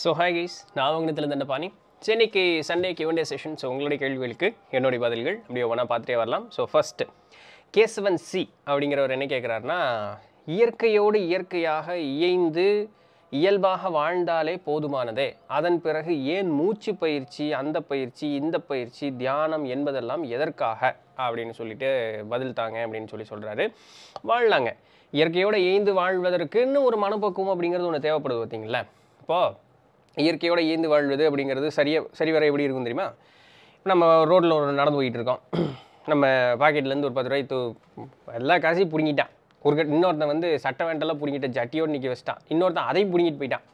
so hi guys நான் வாங்கினதுலேருந்து என்ன பாணி ஸோ இன்றைக்கி சண்டே கியூண்டே செஷன் ஸோ உங்களுடைய கேள்விகளுக்கு என்னுடைய பதில்கள் அப்படியே ஒன்றா பார்த்துட்டே வரலாம் ஸோ ஃபஸ்ட்டு கேசவன் சி அப்படிங்கிறவர் என்ன கேட்குறாருன்னா இயற்கையோடு இயற்கையாக இயைந்து இயல்பாக வாழ்ந்தாலே போதுமானதே அதன் பிறகு ஏன் மூச்சு பயிற்சி அந்த பயிற்சி இந்த பயிற்சி தியானம் என்பதெல்லாம் எதற்காக அப்படின்னு சொல்லிட்டு பதில் தாங்க அப்படின்னு சொல்லி சொல்கிறாரு வாழலாங்க இயற்கையோடு இயந்து வாழ்வதற்குன்னு ஒரு மனப்பக்குவம் அப்படிங்கிறது ஒன்று தேவைப்படுது பார்த்தீங்களா இப்போது இயற்கையோடு ஈந்து வாழ்வது அப்படிங்கிறது சரியாக சரிவர எப்படி இருக்கும் தெரியுமா நம்ம ரோட்டில் ஒரு நடந்து போயிட்டு இருக்கோம் நம்ம பாக்கெட்லேருந்து ஒரு பத்து ரூபாய் தூ எல்லா காசையும் பிடுங்கிட்டான் ஒரு கட் இன்னொருத்தன் வந்து சட்ட வேண்டெல்லாம் பிடுங்கிட்ட ஜட்டியோடு நிற்க வச்சிட்டான் இன்னொருத்தன் அதையும் பிடுங்கிட்டு போயிட்டான்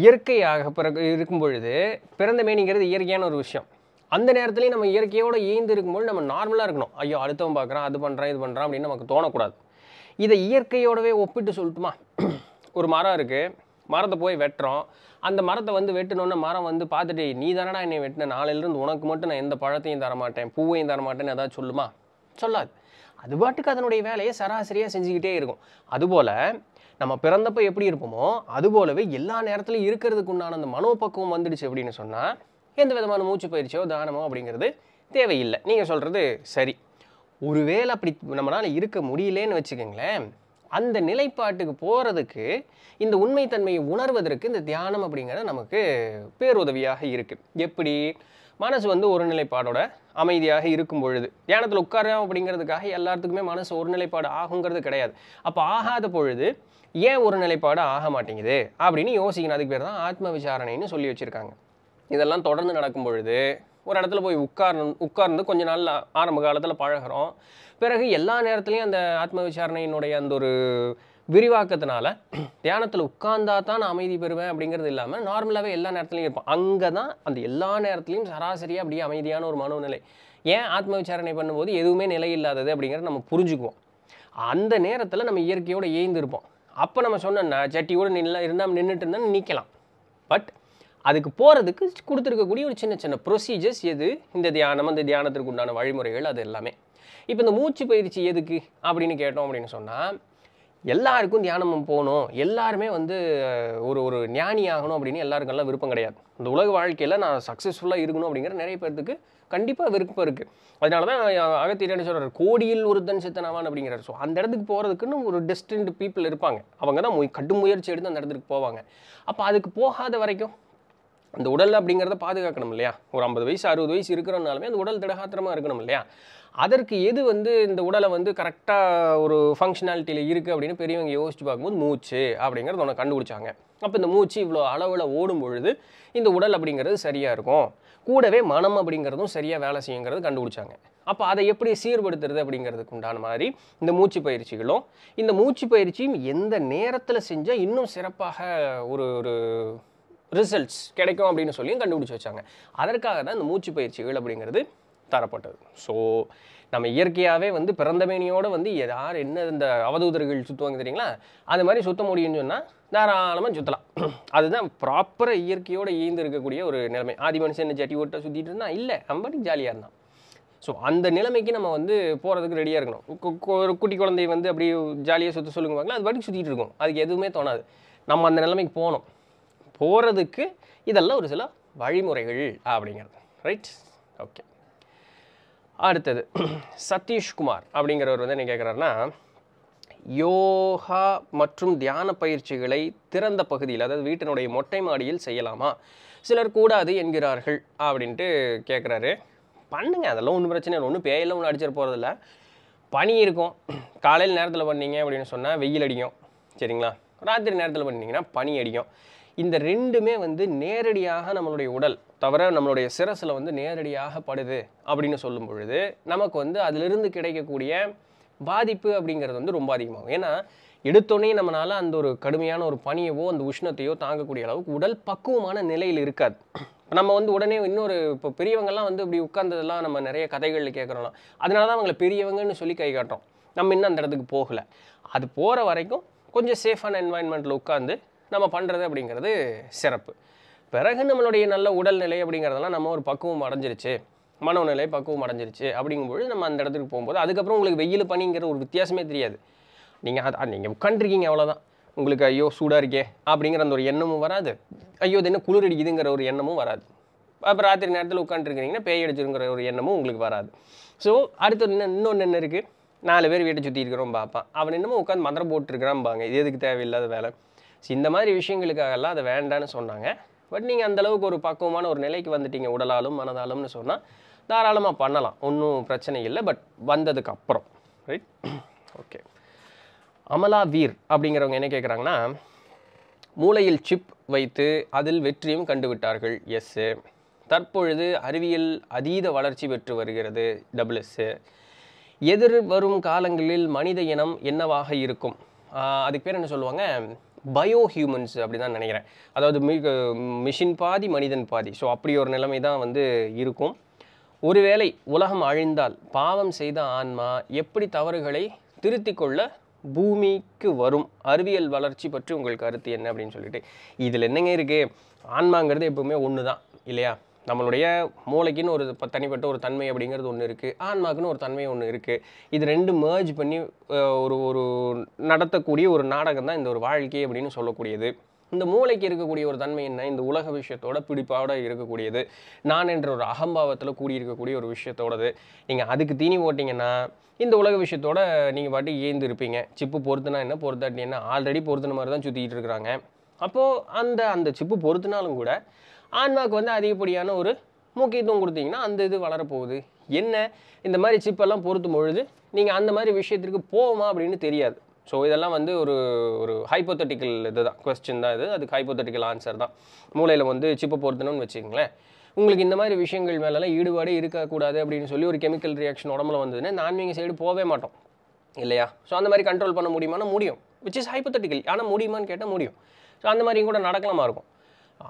இயற்கையாக பிறகு இருக்கும் பொழுது பிறந்த மேனிங்கிறது இயற்கையான ஒரு விஷயம் அந்த நேரத்துலேயும் நம்ம இயற்கையோடு ஈந்து இருக்கும்போது நம்ம நார்மலாக இருக்கணும் ஐயோ அடுத்தவன் பார்க்குறான் அது பண்ணுறான் இது பண்ணுறான் அப்படின்னு நமக்கு தோணக்கூடாது இதை இயற்கையோடவே ஒப்பிட்டு சொல்லட்டுமா ஒரு மரம் இருக்குது மரத்தை போய் வெட்டுறோம் அந்த மரத்தை வந்து வெட்டினோன்னே மரம் வந்து பார்த்துட்டு நீ தானடா என்னை வெட்டின நாளையிலேருந்து உனக்கு மட்டும் நான் எந்த பழத்தையும் தரமாட்டேன் பூவையும் தரமாட்டேன்னு ஏதாவது சொல்லுமா சொல்லாது அது பாட்டுக்கு அதனுடைய வேலையை சராசரியாக செஞ்சுக்கிட்டே இருக்கும் அதுபோல் நம்ம பிறந்தப்போ எப்படி இருப்போமோ அதுபோலவே எல்லா நேரத்துலையும் இருக்கிறதுக்கு உண்டான அந்த மனோபக்குவம் வந்துடுச்சு அப்படின்னு சொன்னால் எந்த விதமான மூச்சு பயிற்சியோ தானமோ அப்படிங்கிறது தேவையில்லை நீங்கள் சொல்கிறது சரி ஒருவேளை அப்படி நம்மளால் இருக்க முடியலேன்னு வச்சுக்கோங்களேன் அந்த நிலைப்பாட்டுக்கு போகிறதுக்கு இந்த உண்மைத்தன்மையை உணர்வதற்கு இந்த தியானம் அப்படிங்கிறத நமக்கு பேருதவியாக இருக்குது எப்படி மனசு வந்து ஒரு நிலைப்பாடோட அமைதியாக இருக்கும் பொழுது தியானத்தில் உட்காரோம் அப்படிங்கிறதுக்காக எல்லாத்துக்குமே மனசு ஒரு நிலைப்பாடு ஆகுங்கிறது கிடையாது அப்போ ஆகாத பொழுது ஏன் ஒரு நிலைப்பாடு ஆக மாட்டேங்குது அப்படின்னு யோசிக்கணும் அதுக்கு பேர் தான் ஆத்ம விசாரணைன்னு சொல்லி வச்சுருக்காங்க இதெல்லாம் தொடர்ந்து நடக்கும் பொழுது ஒரு இடத்துல போய் உட்கார்ந்து உட்கார்ந்து கொஞ்ச நாள் ஆரம்ப காலத்தில் பழகிறோம் பிறகு எல்லா நேரத்துலையும் அந்த ஆத்ம விசாரணையினுடைய அந்த ஒரு விரிவாக்கத்தினால தியானத்தில் உட்கார்ந்தா தான் நான் அமைதி பெறுவேன் அப்படிங்கிறது இல்லாமல் நார்மலாகவே எல்லா நேரத்துலையும் இருப்போம் அங்கே தான் அந்த எல்லா நேரத்துலையும் சராசரியாக அப்படியே அமைதியான ஒரு மனோநிலை ஏன் ஆத்ம விசாரணை பண்ணும்போது எதுவுமே நிலை இல்லாதது அப்படிங்கிறத நம்ம புரிஞ்சுக்குவோம் அந்த நேரத்தில் நம்ம இயற்கையோடு ஏந்திருப்போம் அப்போ நம்ம சொன்னோன்னா சட்டியோடு நின்ன இருந்தால் நின்றுட்டு இருந்தால் நிற்கலாம் பட் அதுக்கு போகிறதுக்கு கொடுத்துருக்கக்கூடிய ஒரு சின்ன சின்ன ப்ரொசீஜர்ஸ் எது இந்த தியானம் அந்த தியானத்திற்கு உண்டான வழிமுறைகள் அது எல்லாமே இப்போ இந்த மூச்சு பயிற்சி எதுக்கு அப்படின்னு கேட்டோம் அப்படின்னு சொன்னால் எல்லாருக்கும் தியானம் போகணும் எல்லாருமே வந்து ஒரு ஒரு ஞானி ஆகணும் அப்படின்னு எல்லாருக்கெல்லாம் விருப்பம் கிடையாது இந்த உலக வாழ்க்கையில் நான் சக்ஸஸ்ஃபுல்லாக இருக்கணும் அப்படிங்கிற நிறைய பேர்த்துக்கு கண்டிப்பாக விருப்பம் இருக்குது அதனால தான் அகத்தியன் சொல்கிறார் கோடியில் ஒருத்தன் சித்தனவான் அப்படிங்கிறார் ஸோ அந்த இடத்துக்கு போகிறதுக்குன்னு ஒரு டெஸ்டின்டு பீப்புள் இருப்பாங்க அவங்க தான் கடும் முயற்சி எடுத்து அந்த இடத்துக்கு போவாங்க அப்போ அதுக்கு போகாத வரைக்கும் அந்த உடல் அப்படிங்கிறத பாதுகாக்கணும் இல்லையா ஒரு ஐம்பது வயசு அறுபது வயசு இருக்கிறனாலுமே அந்த உடல் திடகாத்திரமாக இருக்கணும் இல்லையா அதற்கு எது வந்து இந்த உடலை வந்து கரெக்டாக ஒரு ஃபங்க்ஷனாலிட்டியில் இருக்குது அப்படின்னு பெரியவங்க யோசிச்சு பார்க்கும்போது மூச்சு அப்படிங்கிறத ஒன்று கண்டுபிடிச்சாங்க அப்போ இந்த மூச்சு இவ்வளோ அளவில் ஓடும் பொழுது இந்த உடல் அப்படிங்கிறது சரியாக இருக்கும் கூடவே மனம் அப்படிங்கிறதும் சரியாக வேலை செய்யுங்கிறது கண்டுபிடிச்சாங்க அப்போ அதை எப்படி சீர்படுத்துறது அப்படிங்கிறதுக்கு உண்டான மாதிரி இந்த மூச்சு பயிற்சிகளும் இந்த மூச்சு பயிற்சியும் எந்த நேரத்தில் செஞ்சால் இன்னும் சிறப்பாக ஒரு ஒரு ரிசல்ட்ஸ் கிடைக்கும் அப்படின்னு சொல்லியும் கண்டுபிடிச்சி வச்சாங்க அதற்காக தான் இந்த மூச்சு பயிற்சிகள் அப்படிங்கிறது தரப்பட்டது ஸோ நம்ம இயற்கையாகவே வந்து பிறந்தமேனியோடு வந்து யார் என்ன இந்த அவதூதர்கள் சுற்றுவாங்க தெரியுங்களா அது மாதிரி சுற்ற முடியும்னு சொன்னால் தாராளமாக சுற்றலாம் அதுதான் ப்ராப்பராக இயற்கையோடு ஈந்து இருக்கக்கூடிய ஒரு நிலைமை ஆதி மனுஷன் என்ன ஜட்டி ஓட்டை சுற்றிட்டு இருந்தால் இல்லை அம்படி ஜாலியாக இருந்தான் ஸோ அந்த நிலைமைக்கு நம்ம வந்து போகிறதுக்கு ரெடியாக இருக்கணும் ஒரு குட்டி குழந்தை வந்து அப்படியே ஜாலியாக சுற்ற சொல்லுங்க அது பாட்டுக்கு சுற்றிட்டு இருக்கும் அதுக்கு எதுவுமே தோணாது நம்ம அந்த நிலைமைக்கு போகணும் போகிறதுக்கு இதெல்லாம் ஒரு சில வழிமுறைகள் அப்படிங்கிறது ரைட் ஓகே அடுத்தது சதீஷ்குமார் அப்படிங்கிறவர் வந்து என்ன கேட்குறாருன்னா யோகா மற்றும் தியான பயிற்சிகளை திறந்த பகுதியில் அதாவது வீட்டினுடைய மொட்டை மாடியில் செய்யலாமா சிலர் கூடாது என்கிறார்கள் அப்படின்ட்டு கேட்குறாரு பண்ணுங்க அதெல்லாம் ஒன்றும் பிரச்சனை இல்லை ஒன்றும் பேயெல்லாம் ஒன்றும் அடிச்சிட்டு போகிறதில்ல பனி இருக்கும் காலையில் நேரத்தில் பண்ணீங்க அப்படின்னு சொன்னால் வெயில் அடிக்கும் சரிங்களா ராத்திரி நேரத்தில் பண்ணிங்கன்னா பனி அடிக்கும் இந்த ரெண்டுமே வந்து நேரடியாக நம்மளுடைய உடல் தவிர நம்மளுடைய சிரசில் வந்து நேரடியாக படுது அப்படின்னு சொல்லும் பொழுது நமக்கு வந்து அதிலிருந்து கிடைக்கக்கூடிய பாதிப்பு அப்படிங்கிறது வந்து ரொம்ப அதிகமாகும் ஏன்னா எடுத்தோடனே நம்மளால் அந்த ஒரு கடுமையான ஒரு பனியவோ அந்த உஷ்ணத்தையோ தாங்கக்கூடிய அளவுக்கு உடல் பக்குவமான நிலையில் இருக்காது நம்ம வந்து உடனே இன்னொரு இப்போ பெரியவங்கள்லாம் வந்து இப்படி உட்கார்ந்ததெல்லாம் நம்ம நிறைய கதைகளில் கேட்குறோம் அதனால தான் அவங்கள பெரியவங்கன்னு சொல்லி கை காட்டுறோம் நம்ம இன்னும் அந்த இடத்துக்கு போகலை அது போகிற வரைக்கும் கொஞ்சம் சேஃபான என்வாயன்மெண்ட்டில் உட்காந்து நம்ம பண்ணுறது அப்படிங்கிறது சிறப்பு பிறகு நம்மளுடைய நல்ல உடல்நிலை அப்படிங்கிறதெல்லாம் நம்ம ஒரு பக்குவம் அடைஞ்சிருச்சு மனோநிலை பக்குவம் அடைஞ்சிருச்சு அப்படிங்கும்போது நம்ம அந்த இடத்துக்கு போகும்போது அதுக்கப்புறம் உங்களுக்கு வெயில் பனிங்கிற ஒரு வித்தியாசமே தெரியாது நீங்கள் அது நீங்கள் உட்காந்துருக்கீங்க அவ்வளோதான் உங்களுக்கு ஐயோ சூடாக இருக்கே அப்படிங்கிற அந்த ஒரு எண்ணமும் வராது ஐயோ இது என்ன குளிர் அடிக்குதுங்கிற ஒரு எண்ணமும் வராது அப்போ ராத்திரி நேரத்தில் உட்காந்துருக்கிறீங்கன்னா பேய் அடிச்சிருங்கிற ஒரு எண்ணமும் உங்களுக்கு வராது ஸோ அடுத்து என்ன இன்னொன்று என்ன இருக்குது நாலு பேர் வீட்டை சுற்றி இருக்கிறோம் பார்ப்பான் அவன் என்னமோ உட்காந்து மந்திரம் போட்டுருக்கிறான்பாங்க இது எதுக்கு தேவையில்லாத வேலை ஸோ இந்த மாதிரி விஷயங்களுக்காகலாம் அதை வேண்டான்னு சொன்னாங்க பட் நீங்கள் அந்தளவுக்கு ஒரு பக்குவமான ஒரு நிலைக்கு வந்துட்டீங்க உடலாலும் மனதாலும்னு சொன்னால் தாராளமாக பண்ணலாம் ஒன்றும் பிரச்சனை இல்லை பட் வந்ததுக்கு அப்புறம் ரைட் ஓகே அமலா வீர் அப்படிங்கிறவங்க என்ன கேட்குறாங்கன்னா மூளையில் சிப் வைத்து அதில் வெற்றியும் கண்டுவிட்டார்கள் எஸ்ஸு தற்பொழுது அறிவியல் அதீத வளர்ச்சி பெற்று வருகிறது டபுள் எஸ்ஸு எதிர் வரும் காலங்களில் மனித இனம் என்னவாக இருக்கும் அதுக்கு பேர் என்ன சொல்லுவாங்க பயோ ஹியூமன்ஸ் அப்படி தான் நினைக்கிறேன் அதாவது மி மிஷின் பாதி மனிதன் பாதி ஸோ அப்படி ஒரு நிலைமை தான் வந்து இருக்கும் ஒருவேளை உலகம் அழிந்தால் பாவம் செய்த ஆன்மா எப்படி தவறுகளை திருத்தி கொள்ள பூமிக்கு வரும் அறிவியல் வளர்ச்சி பற்றி உங்கள் கருத்து என்ன அப்படின்னு சொல்லிட்டு இதில் என்னங்க இருக்குது ஆன்மாங்கிறது எப்போவுமே ஒன்று தான் இல்லையா நம்மளுடைய மூளைக்குன்னு ஒரு தனிப்பட்ட ஒரு தன்மை அப்படிங்கிறது ஒன்று இருக்குது ஆன்மாக்குன்னு ஒரு தன்மை ஒன்று இருக்குது இது ரெண்டு மேர்ஜ் பண்ணி ஒரு ஒரு நடத்தக்கூடிய ஒரு நாடகம் தான் இந்த ஒரு வாழ்க்கை அப்படின்னு சொல்லக்கூடியது இந்த மூளைக்கு இருக்கக்கூடிய ஒரு தன்மை என்ன இந்த உலக விஷயத்தோட பிடிப்பாவோட இருக்கக்கூடியது நான் என்ற ஒரு அகம்பாவத்தில் கூடியிருக்கக்கூடிய ஒரு விஷயத்தோடது நீங்கள் அதுக்கு தீனி போட்டிங்கன்னா இந்த உலக விஷயத்தோட நீங்கள் பாட்டி ஏந்து இருப்பீங்க சிப்பு பொறுத்துனா என்ன பொறுத்தாட்டி என்ன ஆல்ரெடி பொறுத்துன மாதிரி தான் சுற்றிக்கிட்டு இருக்கிறாங்க அப்போது அந்த அந்த சிப்பு பொறுத்துனாலும் கூட ஆன்மாவுக்கு வந்து அதிகப்படியான ஒரு முக்கியத்துவம் கொடுத்தீங்கன்னா அந்த இது வளரப்போகுது என்ன இந்த மாதிரி சிப்பெல்லாம் பொறுத்தும் பொழுது நீங்கள் அந்த மாதிரி விஷயத்திற்கு போவோமா அப்படின்னு தெரியாது ஸோ இதெல்லாம் வந்து ஒரு ஒரு ஹைப்போத்தட்டிக்கல் இது தான் கொஸ்டின் தான் இது அதுக்கு ஹைப்போத்தட்டிக்கல் ஆன்சர் தான் மூளையில் வந்து சிப்பை பொருத்தணும்னு வச்சுக்கோங்களேன் உங்களுக்கு இந்த மாதிரி விஷயங்கள் மேலெல்லாம் ஈடுபாடே இருக்கக்கூடாது அப்படின்னு சொல்லி ஒரு கெமிக்கல் ரியாக்ஷன் உடம்புல வந்ததுன்னா ஆன்மீக சைடு போகவே மாட்டோம் இல்லையா ஸோ அந்த மாதிரி கண்ட்ரோல் பண்ண முடியுமானா முடியும் விச் இஸ் ஹைப்போத்தட்டிக்கல் ஆனால் முடியுமான்னு கேட்டால் முடியும் ஸோ அந்த மாதிரியும் கூட நடக்கலாமா இருக்கும்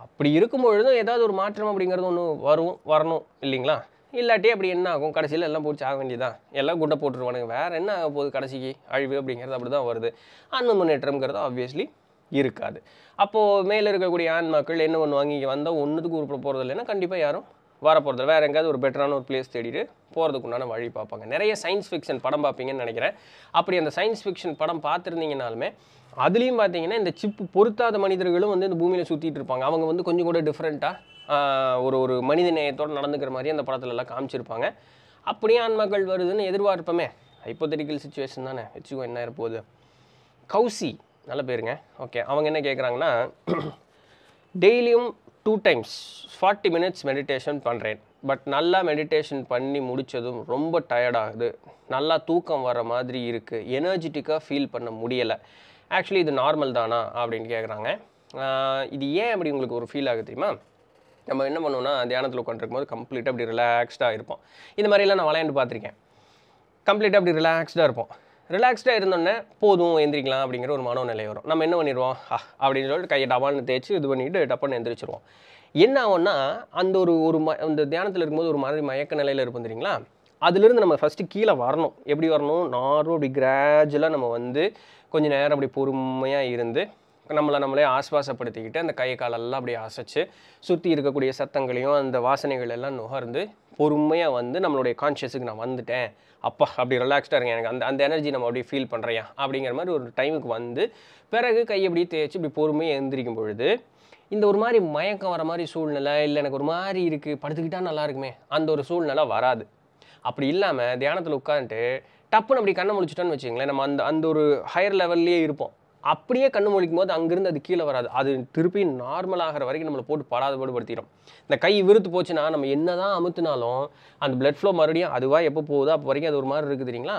அப்படி இருக்கும் பொழுதும் ஏதாவது ஒரு மாற்றம் அப்படிங்கிறது ஒன்று வரும் வரணும் இல்லைங்களா இல்லாட்டி அப்படி என்ன ஆகும் கடைசியில் எல்லாம் பிடிச்சி ஆக வேண்டியதான் எல்லாம் குண்டை போட்டுருவானுங்க வேறு என்ன ஆக போகுது கடைசிக்கு அழிவு அப்படிங்கிறது அப்படி தான் வருது அந்த முன்னேற்றம்ங்கிறது ஆப்வியஸ்லி இருக்காது அப்போது மேலே இருக்கக்கூடிய ஆன்மாக்கள் என்ன ஒன்று வாங்கி இங்கே வந்தால் ஒன்றுத்துக்கு உருப்பிட போகிறது இல்லைன்னா கண்டிப்பாக யாரும் வர போகிறது வேறு எங்கேயாவது ஒரு பெட்டரான ஒரு பிளேஸ் தேடிட்டு போகிறதுக்கு உண்டான வழி பார்ப்பாங்க நிறைய சயின்ஸ் ஃபிக்ஷன் படம் பார்ப்பீங்கன்னு நினைக்கிறேன் அப்படி அந்த சயின்ஸ் ஃபிக்ஷன் படம் பார்த்துருந்தீங்கனாலுமே அதுலேயும் பார்த்தீங்கன்னா இந்த சிப்பு பொருத்தாத மனிதர்களும் வந்து இந்த பூமியில் சுற்றிட்டு இருப்பாங்க அவங்க வந்து கொஞ்சம் கூட டிஃப்ரெண்ட்டாக ஒரு ஒரு மனித நேயத்தோடு நடந்துக்கிற மாதிரி அந்த படத்துலலாம் காமிச்சிருப்பாங்க அப்படியே ஆன்மக்கள் வருதுன்னு எதிர்பார்ப்போமே ஹைப்போதெட்டிக்கல் சுச்சுவேஷன் தானே வச்சுக்கோ என்ன இருப்போது கௌசி நல்ல பேருங்க ஓகே அவங்க என்ன கேட்குறாங்கன்னா டெய்லியும் two times forty minutes meditation பண்ணுறேன் பட் நல்லா மெடிடேஷன் பண்ணி முடித்ததும் ரொம்ப டயர்டாகுது நல்லா தூக்கம் வர மாதிரி இருக்குது எனர்ஜிட்டிக்காக ஃபீல் பண்ண முடியலை ஆக்சுவலி இது நார்மல் தானா அப்படின்னு கேட்குறாங்க இது ஏன் அப்படி உங்களுக்கு ஒரு ஃபீல் ஆகுது தெரியுமா நம்ம என்ன பண்ணுவோம்னா தியானத்தில் உட்காந்துருக்கும் போது கம்ப்ளீட்டாக அப்படி ரிலாக்ஸ்டாக இருப்போம் இந்த மாதிரிலாம் நான் விளையாண்டு பார்த்துருக்கேன் கம்ப்ளீட்டாக அப்படி ரிலாக்ஸ்டாக இருப்போம் ரிலாக்ஸ்டாக இருந்தோடனே போதும் எந்திரிக்கலாம் அப்படிங்கிற ஒரு மனநிலை வரும் நம்ம என்ன பண்ணிடுவோம் அப்படின்னு சொல்லிட்டு கையை டபால்னு தேய்ச்சி இது பண்ணிவிட்டு டப்பான்னு எந்திரிச்சிருவோம் என்ன ஆகும்னா அந்த ஒரு ஒரு ம அந்த தியானத்தில் இருக்கும்போது ஒரு மாதிரி மயக்க நிலையில் இருப்போம் தெரியுங்களா அதுலேருந்து நம்ம ஃபஸ்ட்டு கீழே வரணும் எப்படி வரணும் நார்மல் அப்படி கிராஜுவலாக நம்ம வந்து கொஞ்சம் நேரம் அப்படி பொறுமையாக இருந்து நம்மளை நம்மளே ஆஸ்வாசப்படுத்திக்கிட்டு அந்த கை காலெல்லாம் அப்படியே அசைச்சு சுற்றி இருக்கக்கூடிய சத்தங்களையும் அந்த வாசனைகள் எல்லாம் நுகர்ந்து பொறுமையாக வந்து நம்மளுடைய கான்ஷியஸுக்கு நான் வந்துட்டேன் அப்பா அப்படி ரிலாக்ஸ்டாக இருங்க எனக்கு அந்த அந்த எனர்ஜி நம்ம அப்படியே ஃபீல் பண்ணுறையா அப்படிங்கிற மாதிரி ஒரு டைமுக்கு வந்து பிறகு கை அப்படியே தேய்ச்சி இப்படி பொறுமையாக எழுந்திரிக்கும் பொழுது இந்த ஒரு மாதிரி மயக்கம் வர மாதிரி சூழ்நிலை இல்லை எனக்கு ஒரு மாதிரி இருக்குது படுத்துக்கிட்டால் நல்லா இருக்குமே அந்த ஒரு சூழ்நிலை வராது அப்படி இல்லாமல் தியானத்தில் உட்காந்துட்டு டப்புன்னு அப்படி கண்ணை முழிச்சிட்டோன்னு வச்சுங்களேன் நம்ம அந்த அந்த ஒரு ஹையர் லெவல்லையே இருப்போம் அப்படியே கண்ணு முழிக்கும் போது அங்கேருந்து அது கீழே வராது அது திருப்பி நார்மல் ஆகிற வரைக்கும் நம்மளை போட்டு படாத படுத்திடும் இந்த கை விருத்து போச்சுன்னா நம்ம என்ன தான் அமுத்துனாலும் அந்த பிளட் ஃப்ளோ மறுபடியும் அதுவாக எப்போ போகுதோ அப்போ வரைக்கும் அது ஒரு மாதிரி இருக்குது தெரியுங்களா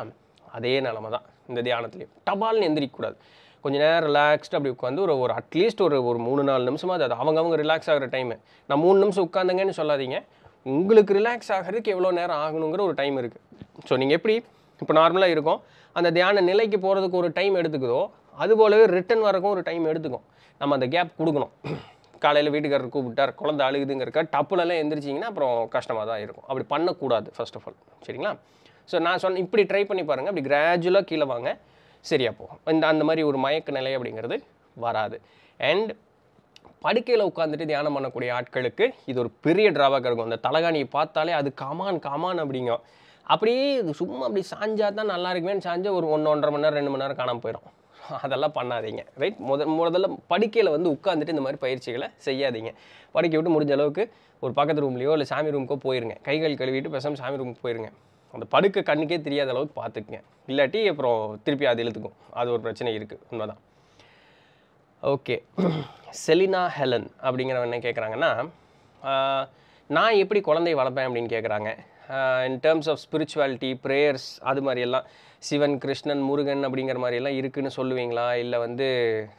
அதே நிலமை தான் இந்த தியானத்துலேயும் டபால்னு எந்திரிக்கக்கூடாது கொஞ்சம் நேரம் ரிலாக்ஸ்டு அப்படி உட்காந்து ஒரு ஒரு அட்லீஸ்ட் ஒரு ஒரு மூணு நாலு நிமிஷமாக அது அவங்க அவங்க ரிலாக்ஸ் ஆகிற டைமு நான் மூணு நிமிஷம் உட்காந்துங்கன்னு சொல்லாதீங்க உங்களுக்கு ரிலாக்ஸ் ஆகிறதுக்கு எவ்வளோ நேரம் ஆகணுங்கிற ஒரு டைம் இருக்குது ஸோ நீங்கள் எப்படி இப்போ நார்மலாக இருக்கும் அந்த தியான நிலைக்கு போகிறதுக்கு ஒரு டைம் எடுத்துக்குதோ அது போலவே ரிட்டன் வரக்கும் ஒரு டைம் எடுத்துக்கும் நம்ம அந்த கேப் கொடுக்கணும் காலையில் வீட்டுக்காரர் கூப்பிட்டார் குழந்தை அழுகுதுங்கிறக்க டப்புலலாம் எந்திரிச்சிங்கன்னா அப்புறம் கஷ்டமாக தான் இருக்கும் அப்படி பண்ணக்கூடாது ஃபர்ஸ்ட் ஆஃப் ஆல் சரிங்களா ஸோ நான் சொன்ன இப்படி ட்ரை பண்ணி பாருங்கள் அப்படி கிராஜுவலாக கீழே வாங்க சரியாக போகும் இந்த அந்த மாதிரி ஒரு மயக்க நிலை அப்படிங்கிறது வராது அண்ட் படுக்கையில் உட்காந்துட்டு தியானம் பண்ணக்கூடிய ஆட்களுக்கு இது ஒரு பெரிய ட்ராபேக் இருக்கும் அந்த தலகாணியை பார்த்தாலே அது காமான் காமான் அப்படிங்க அப்படியே இது சும்மா அப்படி சாஞ்சா தான் நல்லா இருக்குமேன்னு சாஞ்சா ஒரு ஒன்று ஒன்றரை மணி நேரம் ரெண்டு மணி நேரம் காணாமல் போயிடும் அதெல்லாம் பண்ணாதீங்க ரைட் முத முதல்ல படுக்கையில் வந்து உட்காந்துட்டு இந்த மாதிரி பயிற்சிகளை செய்யாதீங்க படுக்கை விட்டு முடிஞ்ச அளவுக்கு ஒரு பக்கத்து ரூம்லேயோ இல்லை சாமி ரூமுக்கோ போயிருங்க கைகள் கழுவிட்டு பேசாமல் சாமி ரூமுக்கு போயிருங்க அந்த படுக்க கண்ணுக்கே தெரியாத அளவுக்கு பார்த்துக்குங்க இல்லாட்டி அப்புறம் திருப்பி அது இழுத்துக்கும் அது ஒரு பிரச்சனை இருக்குது உண்மைதான் ஓகே செலினா ஹெலன் அப்படிங்கிறவங்க என்ன கேட்குறாங்கன்னா நான் எப்படி குழந்தை வளர்ப்பேன் அப்படின்னு கேட்குறாங்க in terms of spirituality prayers அது மாதிரியெல்லாம் சிவன் கிருஷ்ணன் முருகன் அப்படிங்கிற மாதிரியெல்லாம் இருக்குதுன்னு சொல்லுவீங்களா இல்லை வந்து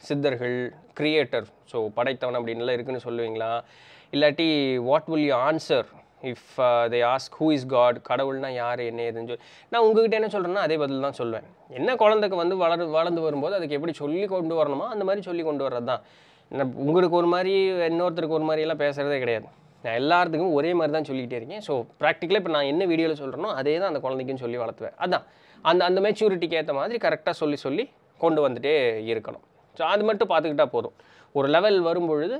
சித்தர்கள் கிரியேட்டர் ஸோ படைத்தவன் அப்படின்லாம் இருக்குதுன்னு சொல்லுவீங்களா இல்லாட்டி what will you answer if they ask who is God கடவுள்னா யார் என்ன ஏதுன்னு சொல்லி நான் உங்ககிட்ட என்ன சொல்கிறேன்னா அதே பதில் தான் சொல்லுவேன் என்ன குழந்தைக்கு வந்து வளர் வளர்ந்து வரும்போது அதுக்கு எப்படி சொல்லி கொண்டு வரணுமோ அந்த மாதிரி சொல்லி கொண்டு வர்றது தான் உங்களுக்கு ஒரு மாதிரி இன்னொருத்தருக்கு ஒரு மாதிரியெல்லாம் பேசுகிறதே கிடையாது நான் எல்லாத்துக்கும் ஒரே மாதிரி தான் சொல்லிகிட்டே இருக்கேன் ஸோ ப்ராக்டிக்கலாக இப்போ நான் என்ன வீடியோவில் சொல்கிறேனோ அதே தான் அந்த குழந்தைக்கும் சொல்லி வளர்த்துவேன் அதுதான் அந்த அந்த மெச்சூரிட்டிக்கு ஏற்ற மாதிரி கரெக்டாக சொல்லி சொல்லி கொண்டு வந்துட்டே இருக்கணும் ஸோ அது மட்டும் பார்த்துக்கிட்டா போதும் ஒரு லெவல் வரும்பொழுது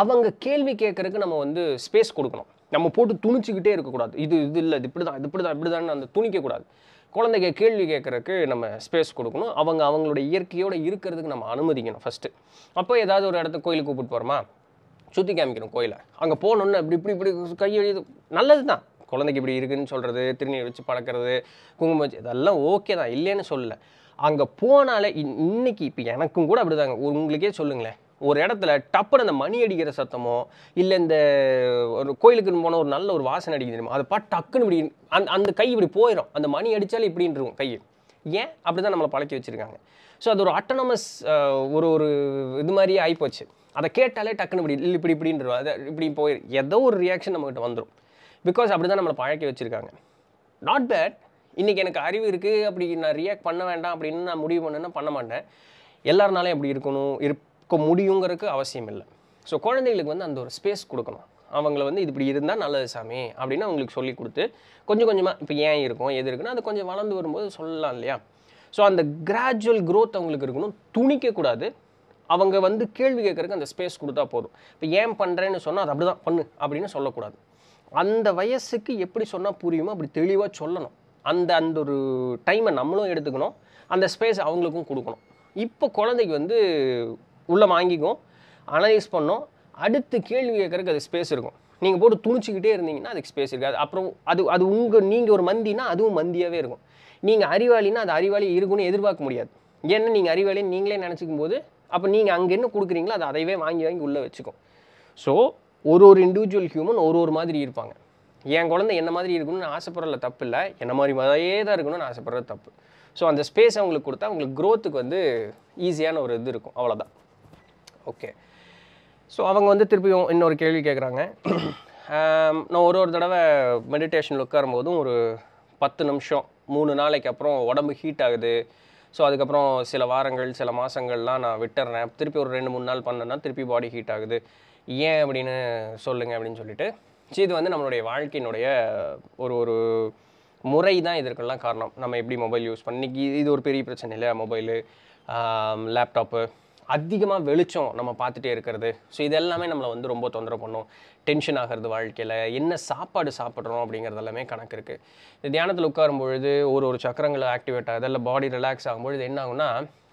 அவங்க கேள்வி கேட்குறதுக்கு நம்ம வந்து ஸ்பேஸ் கொடுக்கணும் நம்ம போட்டு துணிச்சிக்கிட்டே இருக்கக்கூடாது இது இது இல்லை இது இப்படி தான் இது இப்படி தான் இப்படி தான் அந்த துணிக்கக்கூடாது குழந்தைக்கு கேள்வி கேட்குறக்கு நம்ம ஸ்பேஸ் கொடுக்கணும் அவங்க அவங்களுடைய இயற்கையோடு இருக்கிறதுக்கு நம்ம அனுமதிக்கணும் ஃபஸ்ட்டு அப்போ ஏதாவது ஒரு இடத்த கோயிலுக்கு கூப்பிட்டு போகிறோமா சுற்றி காமிக்கணும் கோயிலை அங்கே போகணுன்னு இப்படி இப்படி இப்படி கையெழுது நல்லது தான் குழந்தைக்கு இப்படி இருக்குன்னு சொல்கிறது திருநீர் வச்சு பழக்கிறது குங்குமம் வச்சு இதெல்லாம் ஓகே தான் இல்லைன்னு சொல்லலை அங்கே போனாலே இன்னைக்கு இப்போ எனக்கும் கூட அப்படி தாங்க உங்களுக்கே சொல்லுங்களேன் ஒரு இடத்துல டப்புனு அந்த மணி அடிக்கிற சத்தமோ இல்லை இந்த ஒரு கோயிலுக்குன்னு போனால் ஒரு நல்ல ஒரு வாசனை அடிக்க தெரியுமா அதை பாட்டு டக்குன்னு இப்படி அந்த அந்த கை இப்படி போயிடும் அந்த மணி அடித்தாலே இருக்கும் கை ஏன் அப்படி தான் நம்மளை பழக்கி வச்சுருக்காங்க ஸோ அது ஒரு ஆட்டோனமஸ் ஒரு ஒரு இது மாதிரியே ஆகிப்போச்சு அதை கேட்டாலே டக்குன்னு இப்படி இல்லை இப்படி இப்படின்றோம் அதை இப்படி போய் ஏதோ ஒரு ரியாக்ஷன் நம்மகிட்ட வந்துடும் பிகாஸ் அப்படி தான் நம்மளை பழக்கி வச்சுருக்காங்க நாட் தட் இன்றைக்கி எனக்கு அறிவு இருக்குது அப்படி நான் ரியாக்ட் பண்ண வேண்டாம் அப்படின்னு நான் முடிவு பண்ணேன்னா பண்ண மாட்டேன் எல்லாருனாலும் அப்படி இருக்கணும் இருக்க முடியுங்கிறதுக்கு அவசியம் இல்லை ஸோ குழந்தைகளுக்கு வந்து அந்த ஒரு ஸ்பேஸ் கொடுக்கணும் அவங்கள வந்து இது இப்படி இருந்தால் நல்லது சாமி அப்படின்னு அவங்களுக்கு சொல்லி கொடுத்து கொஞ்சம் கொஞ்சமாக இப்போ ஏன் இருக்கும் எது இருக்குன்னா அது கொஞ்சம் வளர்ந்து வரும்போது சொல்லலாம் இல்லையா ஸோ அந்த கிராஜுவல் க்ரோத் அவங்களுக்கு இருக்கணும் துணிக்கக்கூடாது அவங்க வந்து கேள்வி கேட்குறதுக்கு அந்த ஸ்பேஸ் கொடுத்தா போதும் இப்போ ஏன் பண்ணுறேன்னு சொன்னால் அது அப்படி தான் பண்ணு அப்படின்னு சொல்லக்கூடாது அந்த வயசுக்கு எப்படி சொன்னால் புரியுமோ அப்படி தெளிவாக சொல்லணும் அந்த அந்த ஒரு டைமை நம்மளும் எடுத்துக்கணும் அந்த ஸ்பேஸ் அவங்களுக்கும் கொடுக்கணும் இப்போ குழந்தைக்கு வந்து உள்ளே வாங்கிக்கும் அனலைஸ் பண்ணோம் அடுத்து கேள்வி கேட்குறதுக்கு அது ஸ்பேஸ் இருக்கும் நீங்கள் போட்டு துணிச்சிக்கிட்டே இருந்தீங்கன்னா அதுக்கு ஸ்பேஸ் இருக்காது அப்புறம் அது அது உங்கள் நீங்கள் ஒரு மந்தினா அதுவும் மந்தியாகவே இருக்கும் நீங்கள் அறிவாளின்னா அது அறிவாளி இருக்குன்னு எதிர்பார்க்க முடியாது ஏன்னா நீங்கள் அறிவாளின்னு நீங்களே நினச்சிக்கும் போது அப்போ நீங்கள் அங்கே என்ன கொடுக்குறீங்களோ அதை அதைவே வாங்கி வாங்கி உள்ளே வச்சுக்கும் ஸோ ஒரு ஒரு இண்டிவிஜுவல் ஹியூமன் ஒரு ஒரு மாதிரி இருப்பாங்க என் குழந்தை என்ன மாதிரி இருக்கணும்னு ஆசைப்படுறதுல தப்பு இல்லை என்ன மாதிரி மாதிரியே தான் இருக்கணும்னு ஆசைப்படுறது தப்பு ஸோ அந்த ஸ்பேஸ் அவங்களுக்கு கொடுத்தா அவங்களுக்கு க்ரோத்துக்கு வந்து ஈஸியான ஒரு இது இருக்கும் அவ்வளோதான் ஓகே ஸோ அவங்க வந்து திருப்பியும் இன்னொரு கேள்வி கேட்குறாங்க நான் ஒரு ஒரு தடவை மெடிடேஷனில் உட்காரும்போதும் ஒரு பத்து நிமிஷம் மூணு நாளைக்கு அப்புறம் உடம்பு ஹீட் ஆகுது ஸோ அதுக்கப்புறம் சில வாரங்கள் சில மாதங்கள்லாம் நான் விட்டுறேன் திருப்பி ஒரு ரெண்டு மூணு நாள் பண்ணேன்னா திருப்பி பாடி ஹீட் ஆகுது ஏன் அப்படின்னு சொல்லுங்கள் அப்படின்னு சொல்லிட்டு ஸோ இது வந்து நம்மளுடைய வாழ்க்கையினுடைய ஒரு ஒரு முறை தான் இதற்கெல்லாம் காரணம் நம்ம எப்படி மொபைல் யூஸ் பண்ணி இது ஒரு பெரிய பிரச்சனை இல்லையா மொபைலு லேப்டாப்பு அதிகமாக வெளிச்சம் நம்ம பார்த்துட்டே இருக்கிறது ஸோ இதெல்லாமே நம்மளை வந்து ரொம்ப தொந்தரவு பண்ணும் டென்ஷன் ஆகிறது வாழ்க்கையில் என்ன சாப்பாடு சாப்பிட்றோம் அப்படிங்கிறது எல்லாமே கணக்கு இருக்குது இந்த தியானத்தில் உட்காரும் பொழுது ஒரு ஒரு சக்கரங்களை ஆக்டிவேட் ஆகுது இல்லை பாடி ரிலாக்ஸ் ஆகும்பொழுது என்ன ஆகுனா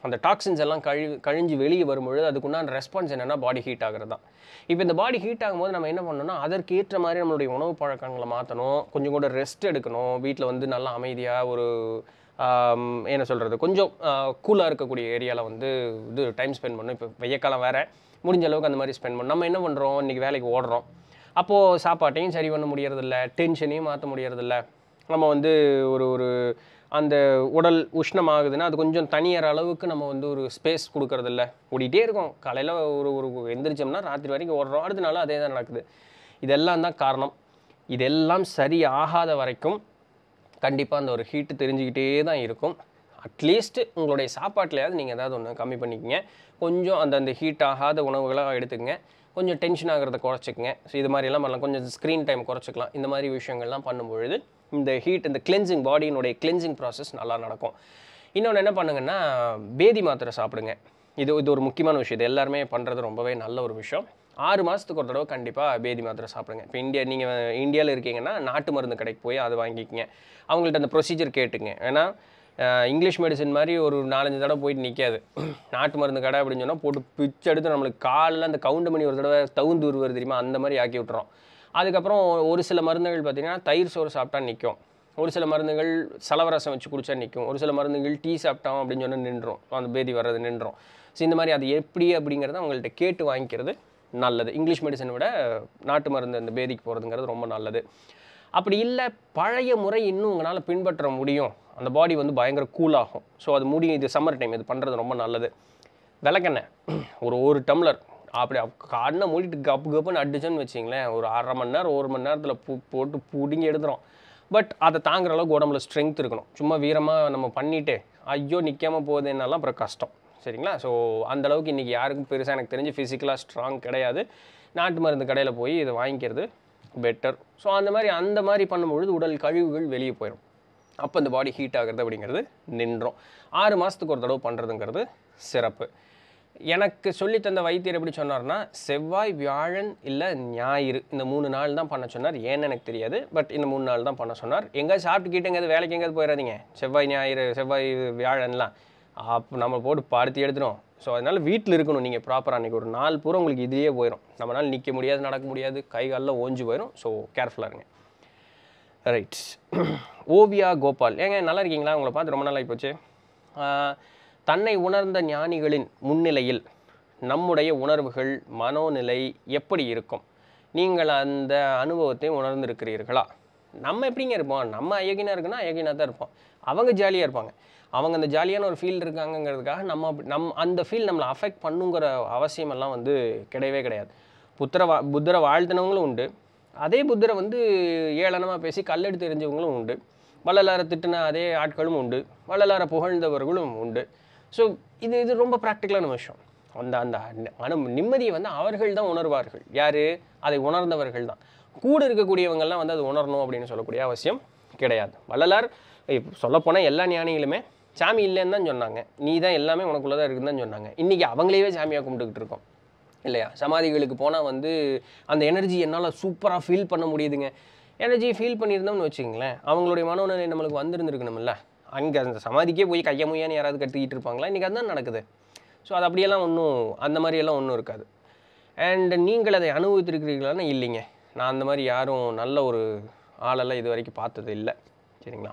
அந்த டாக்ஸின்ஸ் எல்லாம் கழி கழிஞ்சு வெளியே வரும்பொழுது அதுக்குண்டான ரெஸ்பான்ஸ் என்னென்னா பாடி ஹீட் ஆகிறது தான் இப்போ இந்த பாடி ஹீட் ஆகும்போது நம்ம என்ன பண்ணணும்னா ஏற்ற மாதிரி நம்மளுடைய உணவு பழக்கங்களை மாற்றணும் கொஞ்சம் கூட ரெஸ்ட் எடுக்கணும் வீட்டில் வந்து நல்லா அமைதியாக ஒரு என்ன சொல்கிறது கொஞ்சம் கூலாக இருக்கக்கூடிய ஏரியாவில் வந்து இது டைம் ஸ்பெண்ட் பண்ணும் இப்போ வெய்யக்காலம் வேறு முடிஞ்ச அளவுக்கு அந்த மாதிரி ஸ்பெண்ட் பண்ணும் நம்ம என்ன பண்ணுறோம் இன்றைக்கி வேலைக்கு ஓடுறோம் அப்போது சாப்பாட்டையும் சரி பண்ண முடியறதில்ல டென்ஷனையும் மாற்ற முடியறதில்ல நம்ம வந்து ஒரு ஒரு அந்த உடல் உஷ்ணமாகுதுன்னா அது கொஞ்சம் தனியற அளவுக்கு நம்ம வந்து ஒரு ஸ்பேஸ் கொடுக்கறதில்ல ஓடிட்டே இருக்கோம் காலையில் ஒரு ஒரு எந்திரிச்சோம்னா ராத்திரி வரைக்கும் ஓடுறோம் அடுத்த நாள் அதே தான் நடக்குது இதெல்லாம் தான் காரணம் இதெல்லாம் சரி ஆகாத வரைக்கும் கண்டிப்பாக அந்த ஒரு ஹீட்டு தெரிஞ்சுக்கிட்டே தான் இருக்கும் அட்லீஸ்ட் உங்களுடைய சாப்பாட்டிலையாவது நீங்கள் ஏதாவது ஒன்று கம்மி பண்ணிக்கங்க கொஞ்சம் அந்த அந்த ஹீட் ஆகாத உணவுகளாக எடுத்துக்கங்க கொஞ்சம் டென்ஷன் ஆகிறத குறைச்சிக்கங்க ஸோ இது மாதிரிலாம் பண்ணலாம் கொஞ்சம் ஸ்க்ரீன் டைம் குறைச்சிக்கலாம் இந்த மாதிரி விஷயங்கள்லாம் பண்ணும்பொழுது இந்த ஹீட் இந்த கிளென்சிங் பாடியினுடைய கிளென்சிங் ப்ராசஸ் நல்லா நடக்கும் இன்னொன்று என்ன பண்ணுங்கன்னா பேதி மாத்திரை சாப்பிடுங்க இது இது ஒரு முக்கியமான விஷயம் இது எல்லாருமே பண்ணுறது ரொம்பவே நல்ல ஒரு விஷயம் ஆறு மாதத்துக்கு ஒரு தடவை கண்டிப்பாக பேதி மாத்திரை சாப்பிடுங்க இப்போ இந்தியா நீங்கள் இந்தியாவில் இருக்கீங்கன்னா நாட்டு மருந்து கடைக்கு போய் அதை வாங்கிக்கிங்க அவங்கள்ட்ட அந்த ப்ரொசீஜர் கேட்டுங்க ஏன்னா இங்கிலீஷ் மெடிசன் மாதிரி ஒரு நாலஞ்சு தடவை போயிட்டு நிற்காது நாட்டு மருந்து கடை அப்படின்னு சொன்னால் போட்டு பிச்சு எடுத்து நம்மளுக்கு காலில் அந்த கவுண்டு மணி ஒரு தடவை தகுந்து வருவது தெரியுமா அந்த மாதிரி ஆக்கி விட்றோம் அதுக்கப்புறம் ஒரு சில மருந்துகள் பார்த்திங்கன்னா தயிர் சோறு சாப்பிட்டா நிற்கும் ஒரு சில மருந்துகள் சலவரசம் வச்சு குடித்தா நிற்கும் ஒரு சில மருந்துகள் டீ சாப்பிட்டோம் அப்படின்னு சொன்னால் நின்றோம் அந்த பேதி வர்றது நின்றோம் ஸோ இந்த மாதிரி அது எப்படி அப்படிங்கிறத அவங்கள்ட்ட கேட்டு வாங்கிக்கிறது நல்லது இங்கிலீஷ் மெடிசனை விட நாட்டு மருந்து அந்த பேதிக்கு போகிறதுங்கிறது ரொம்ப நல்லது அப்படி இல்லை பழைய முறை இன்னும் உங்களால் பின்பற்ற முடியும் அந்த பாடி வந்து பயங்கர கூலாகும் ஸோ அது முடியும் இது சம்மர் டைம் இது பண்ணுறது ரொம்ப நல்லது விளக்கெண்ணெய் ஒரு ஒரு டம்ளர் அப்படி கண்ணை மூடிட்டு கப்பு கப்புன்னு அடிச்சோன்னு வச்சிங்களேன் ஒரு அரை மணி நேரம் ஒரு மணி நேரத்தில் பு போட்டு பிடுங்கி எடுத்துகிறோம் பட் அதை தாங்குற அளவுக்கு உடம்புல ஸ்ட்ரென்த் இருக்கணும் சும்மா வீரமாக நம்ம பண்ணிவிட்டு ஐயோ நிற்காமல் போகுதுன்னாலாம் அப்புறம் கஷ்டம் சரிங்களா ஸோ அந்தளவுக்கு இன்றைக்கி யாருக்கும் பெருசாக எனக்கு தெரிஞ்சு ஃபிசிக்கலாக ஸ்ட்ராங் கிடையாது நாட்டு மருந்து கடையில் போய் இதை வாங்கிக்கிறது பெட்டர் ஸோ அந்த மாதிரி அந்த மாதிரி பண்ணும்பொழுது உடல் கழிவுகள் வெளியே போயிடும் அப்போ இந்த பாடி ஹீட் ஆகிறது அப்படிங்கிறது நின்றோம் ஆறு மாதத்துக்கு ஒரு தடவை பண்ணுறதுங்கிறது சிறப்பு எனக்கு சொல்லித்தந்த வைத்தியர் எப்படி சொன்னார்னா செவ்வாய் வியாழன் இல்லை ஞாயிறு இந்த மூணு நாள் தான் பண்ண சொன்னார் ஏன்னு எனக்கு தெரியாது பட் இந்த மூணு நாள் தான் பண்ண சொன்னார் எங்கேயாவது சாப்பிட்டு கிட்ட எங்கேயாவது வேலைக்கு எங்கேயாவது போயிடாதீங்க செவ்வாய் ஞாயிறு செவ்வாய் வியாழன்லாம் அப்போ நம்ம போட்டு பார்த்து எடுத்துடும் ஸோ அதனால் வீட்டில் இருக்கணும் நீங்கள் ப்ராப்பராக அன்றைக்கி ஒரு நாள் பூரா உங்களுக்கு இதையே போயிடும் நம்மளால் நிற்க முடியாது நடக்க முடியாது கை காலில் ஓஞ்சி போயிடும் ஸோ கேர்ஃபுல்லாக இருங்க ரைட் ஓவியா கோபால் ஏங்க நல்லா இருக்கீங்களா உங்களை பார்த்து ரொம்ப நாளாகி போச்சு தன்னை உணர்ந்த ஞானிகளின் முன்னிலையில் நம்முடைய உணர்வுகள் மனோநிலை எப்படி இருக்கும் நீங்கள் அந்த அனுபவத்தை உணர்ந்திருக்கிறீர்களா நம்ம எப்படிங்க இருப்போம் நம்ம அயகினா இருக்குன்னா அயகினா தான் இருப்போம் அவங்க ஜாலியாக இருப்பாங்க அவங்க அந்த ஜாலியான ஒரு ஃபீல் இருக்காங்கங்கிறதுக்காக நம்ம நம் அந்த ஃபீல் நம்மளை அஃபெக்ட் பண்ணுங்கிற அவசியமெல்லாம் வந்து கிடையவே கிடையாது புத்தரை வா புத்தரை வாழ்த்தினவங்களும் உண்டு அதே புத்தரை வந்து ஏளனமாக பேசி கல்லெடுத்து எறிஞ்சவங்களும் உண்டு வள்ளலாரை திட்டின அதே ஆட்களும் உண்டு வள்ளலாரை புகழ்ந்தவர்களும் உண்டு ஸோ இது இது ரொம்ப ப்ராக்டிக்கலான விஷயம் அந்த அந்த மனம் நிம்மதியை வந்து அவர்கள் தான் உணர்வார்கள் யார் அதை உணர்ந்தவர்கள் தான் கூட இருக்கக்கூடியவங்கள்லாம் வந்து அது உணரணும் அப்படின்னு சொல்லக்கூடிய அவசியம் கிடையாது வள்ளலார் சொல்லப்போனால் எல்லா ஞானிகளுமே சாமி இல்லைன்னு தான் சொன்னாங்க நீ தான் எல்லாமே உனக்குள்ளே தான் இருக்குன்னு தான் சொன்னாங்க இன்றைக்கி அவங்களையே சாமியாக கும்பிட்டுக்கிட்டு இருக்கோம் இல்லையா சமாதிகளுக்கு போனால் வந்து அந்த எனர்ஜி என்னால் சூப்பராக ஃபீல் பண்ண முடியுதுங்க எனர்ஜி ஃபீல் பண்ணியிருந்தோம்னு வச்சுங்களேன் அவங்களுடைய மனோநிலை நம்மளுக்கு வந்திருந்துருக்கணும்ல அங்கே அந்த சமாதிக்கே போய் கையமுயான்னு யாராவது கற்றுக்கிட்டு இருப்பாங்களா இன்றைக்கி அதுதான் நடக்குது ஸோ அது அப்படியெல்லாம் ஒன்றும் அந்த மாதிரியெல்லாம் ஒன்றும் இருக்காது அண்ட் நீங்கள் அதை அனுபவித்திருக்கிறீர்களான்னு இல்லைங்க நான் அந்த மாதிரி யாரும் நல்ல ஒரு ஆளெல்லாம் இது வரைக்கும் பார்த்தது இல்லை சரிங்களா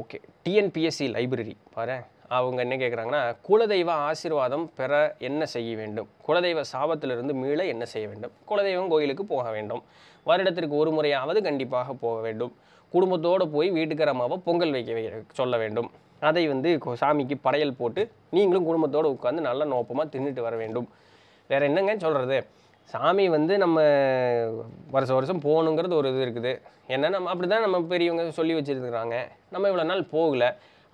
ஓகே டிஎன்பிஎஸ்சி லைப்ரரி பாரு அவங்க என்ன கேட்குறாங்கன்னா குலதெய்வ ஆசீர்வாதம் பெற என்ன செய்ய வேண்டும் குலதெய்வ சாபத்திலிருந்து மீள என்ன செய்ய வேண்டும் குலதெய்வம் கோயிலுக்கு போக வேண்டும் வருடத்திற்கு ஒரு முறையாவது கண்டிப்பாக போக வேண்டும் குடும்பத்தோடு போய் வீட்டுக்கார பொங்கல் வைக்க சொல்ல வேண்டும் அதை வந்து சாமிக்கு படையல் போட்டு நீங்களும் குடும்பத்தோடு உட்காந்து நல்லா நோப்பமாக தின்னுட்டு வர வேண்டும் வேறு என்னங்க சொல்கிறது சாமி வந்து நம்ம வருஷ வருஷம் போகணுங்கிறது ஒரு இது இருக்குது ஏன்னா நம்ம அப்படி தான் நம்ம பெரியவங்க சொல்லி வச்சுருக்குறாங்க நம்ம இவ்வளோ நாள் போகலை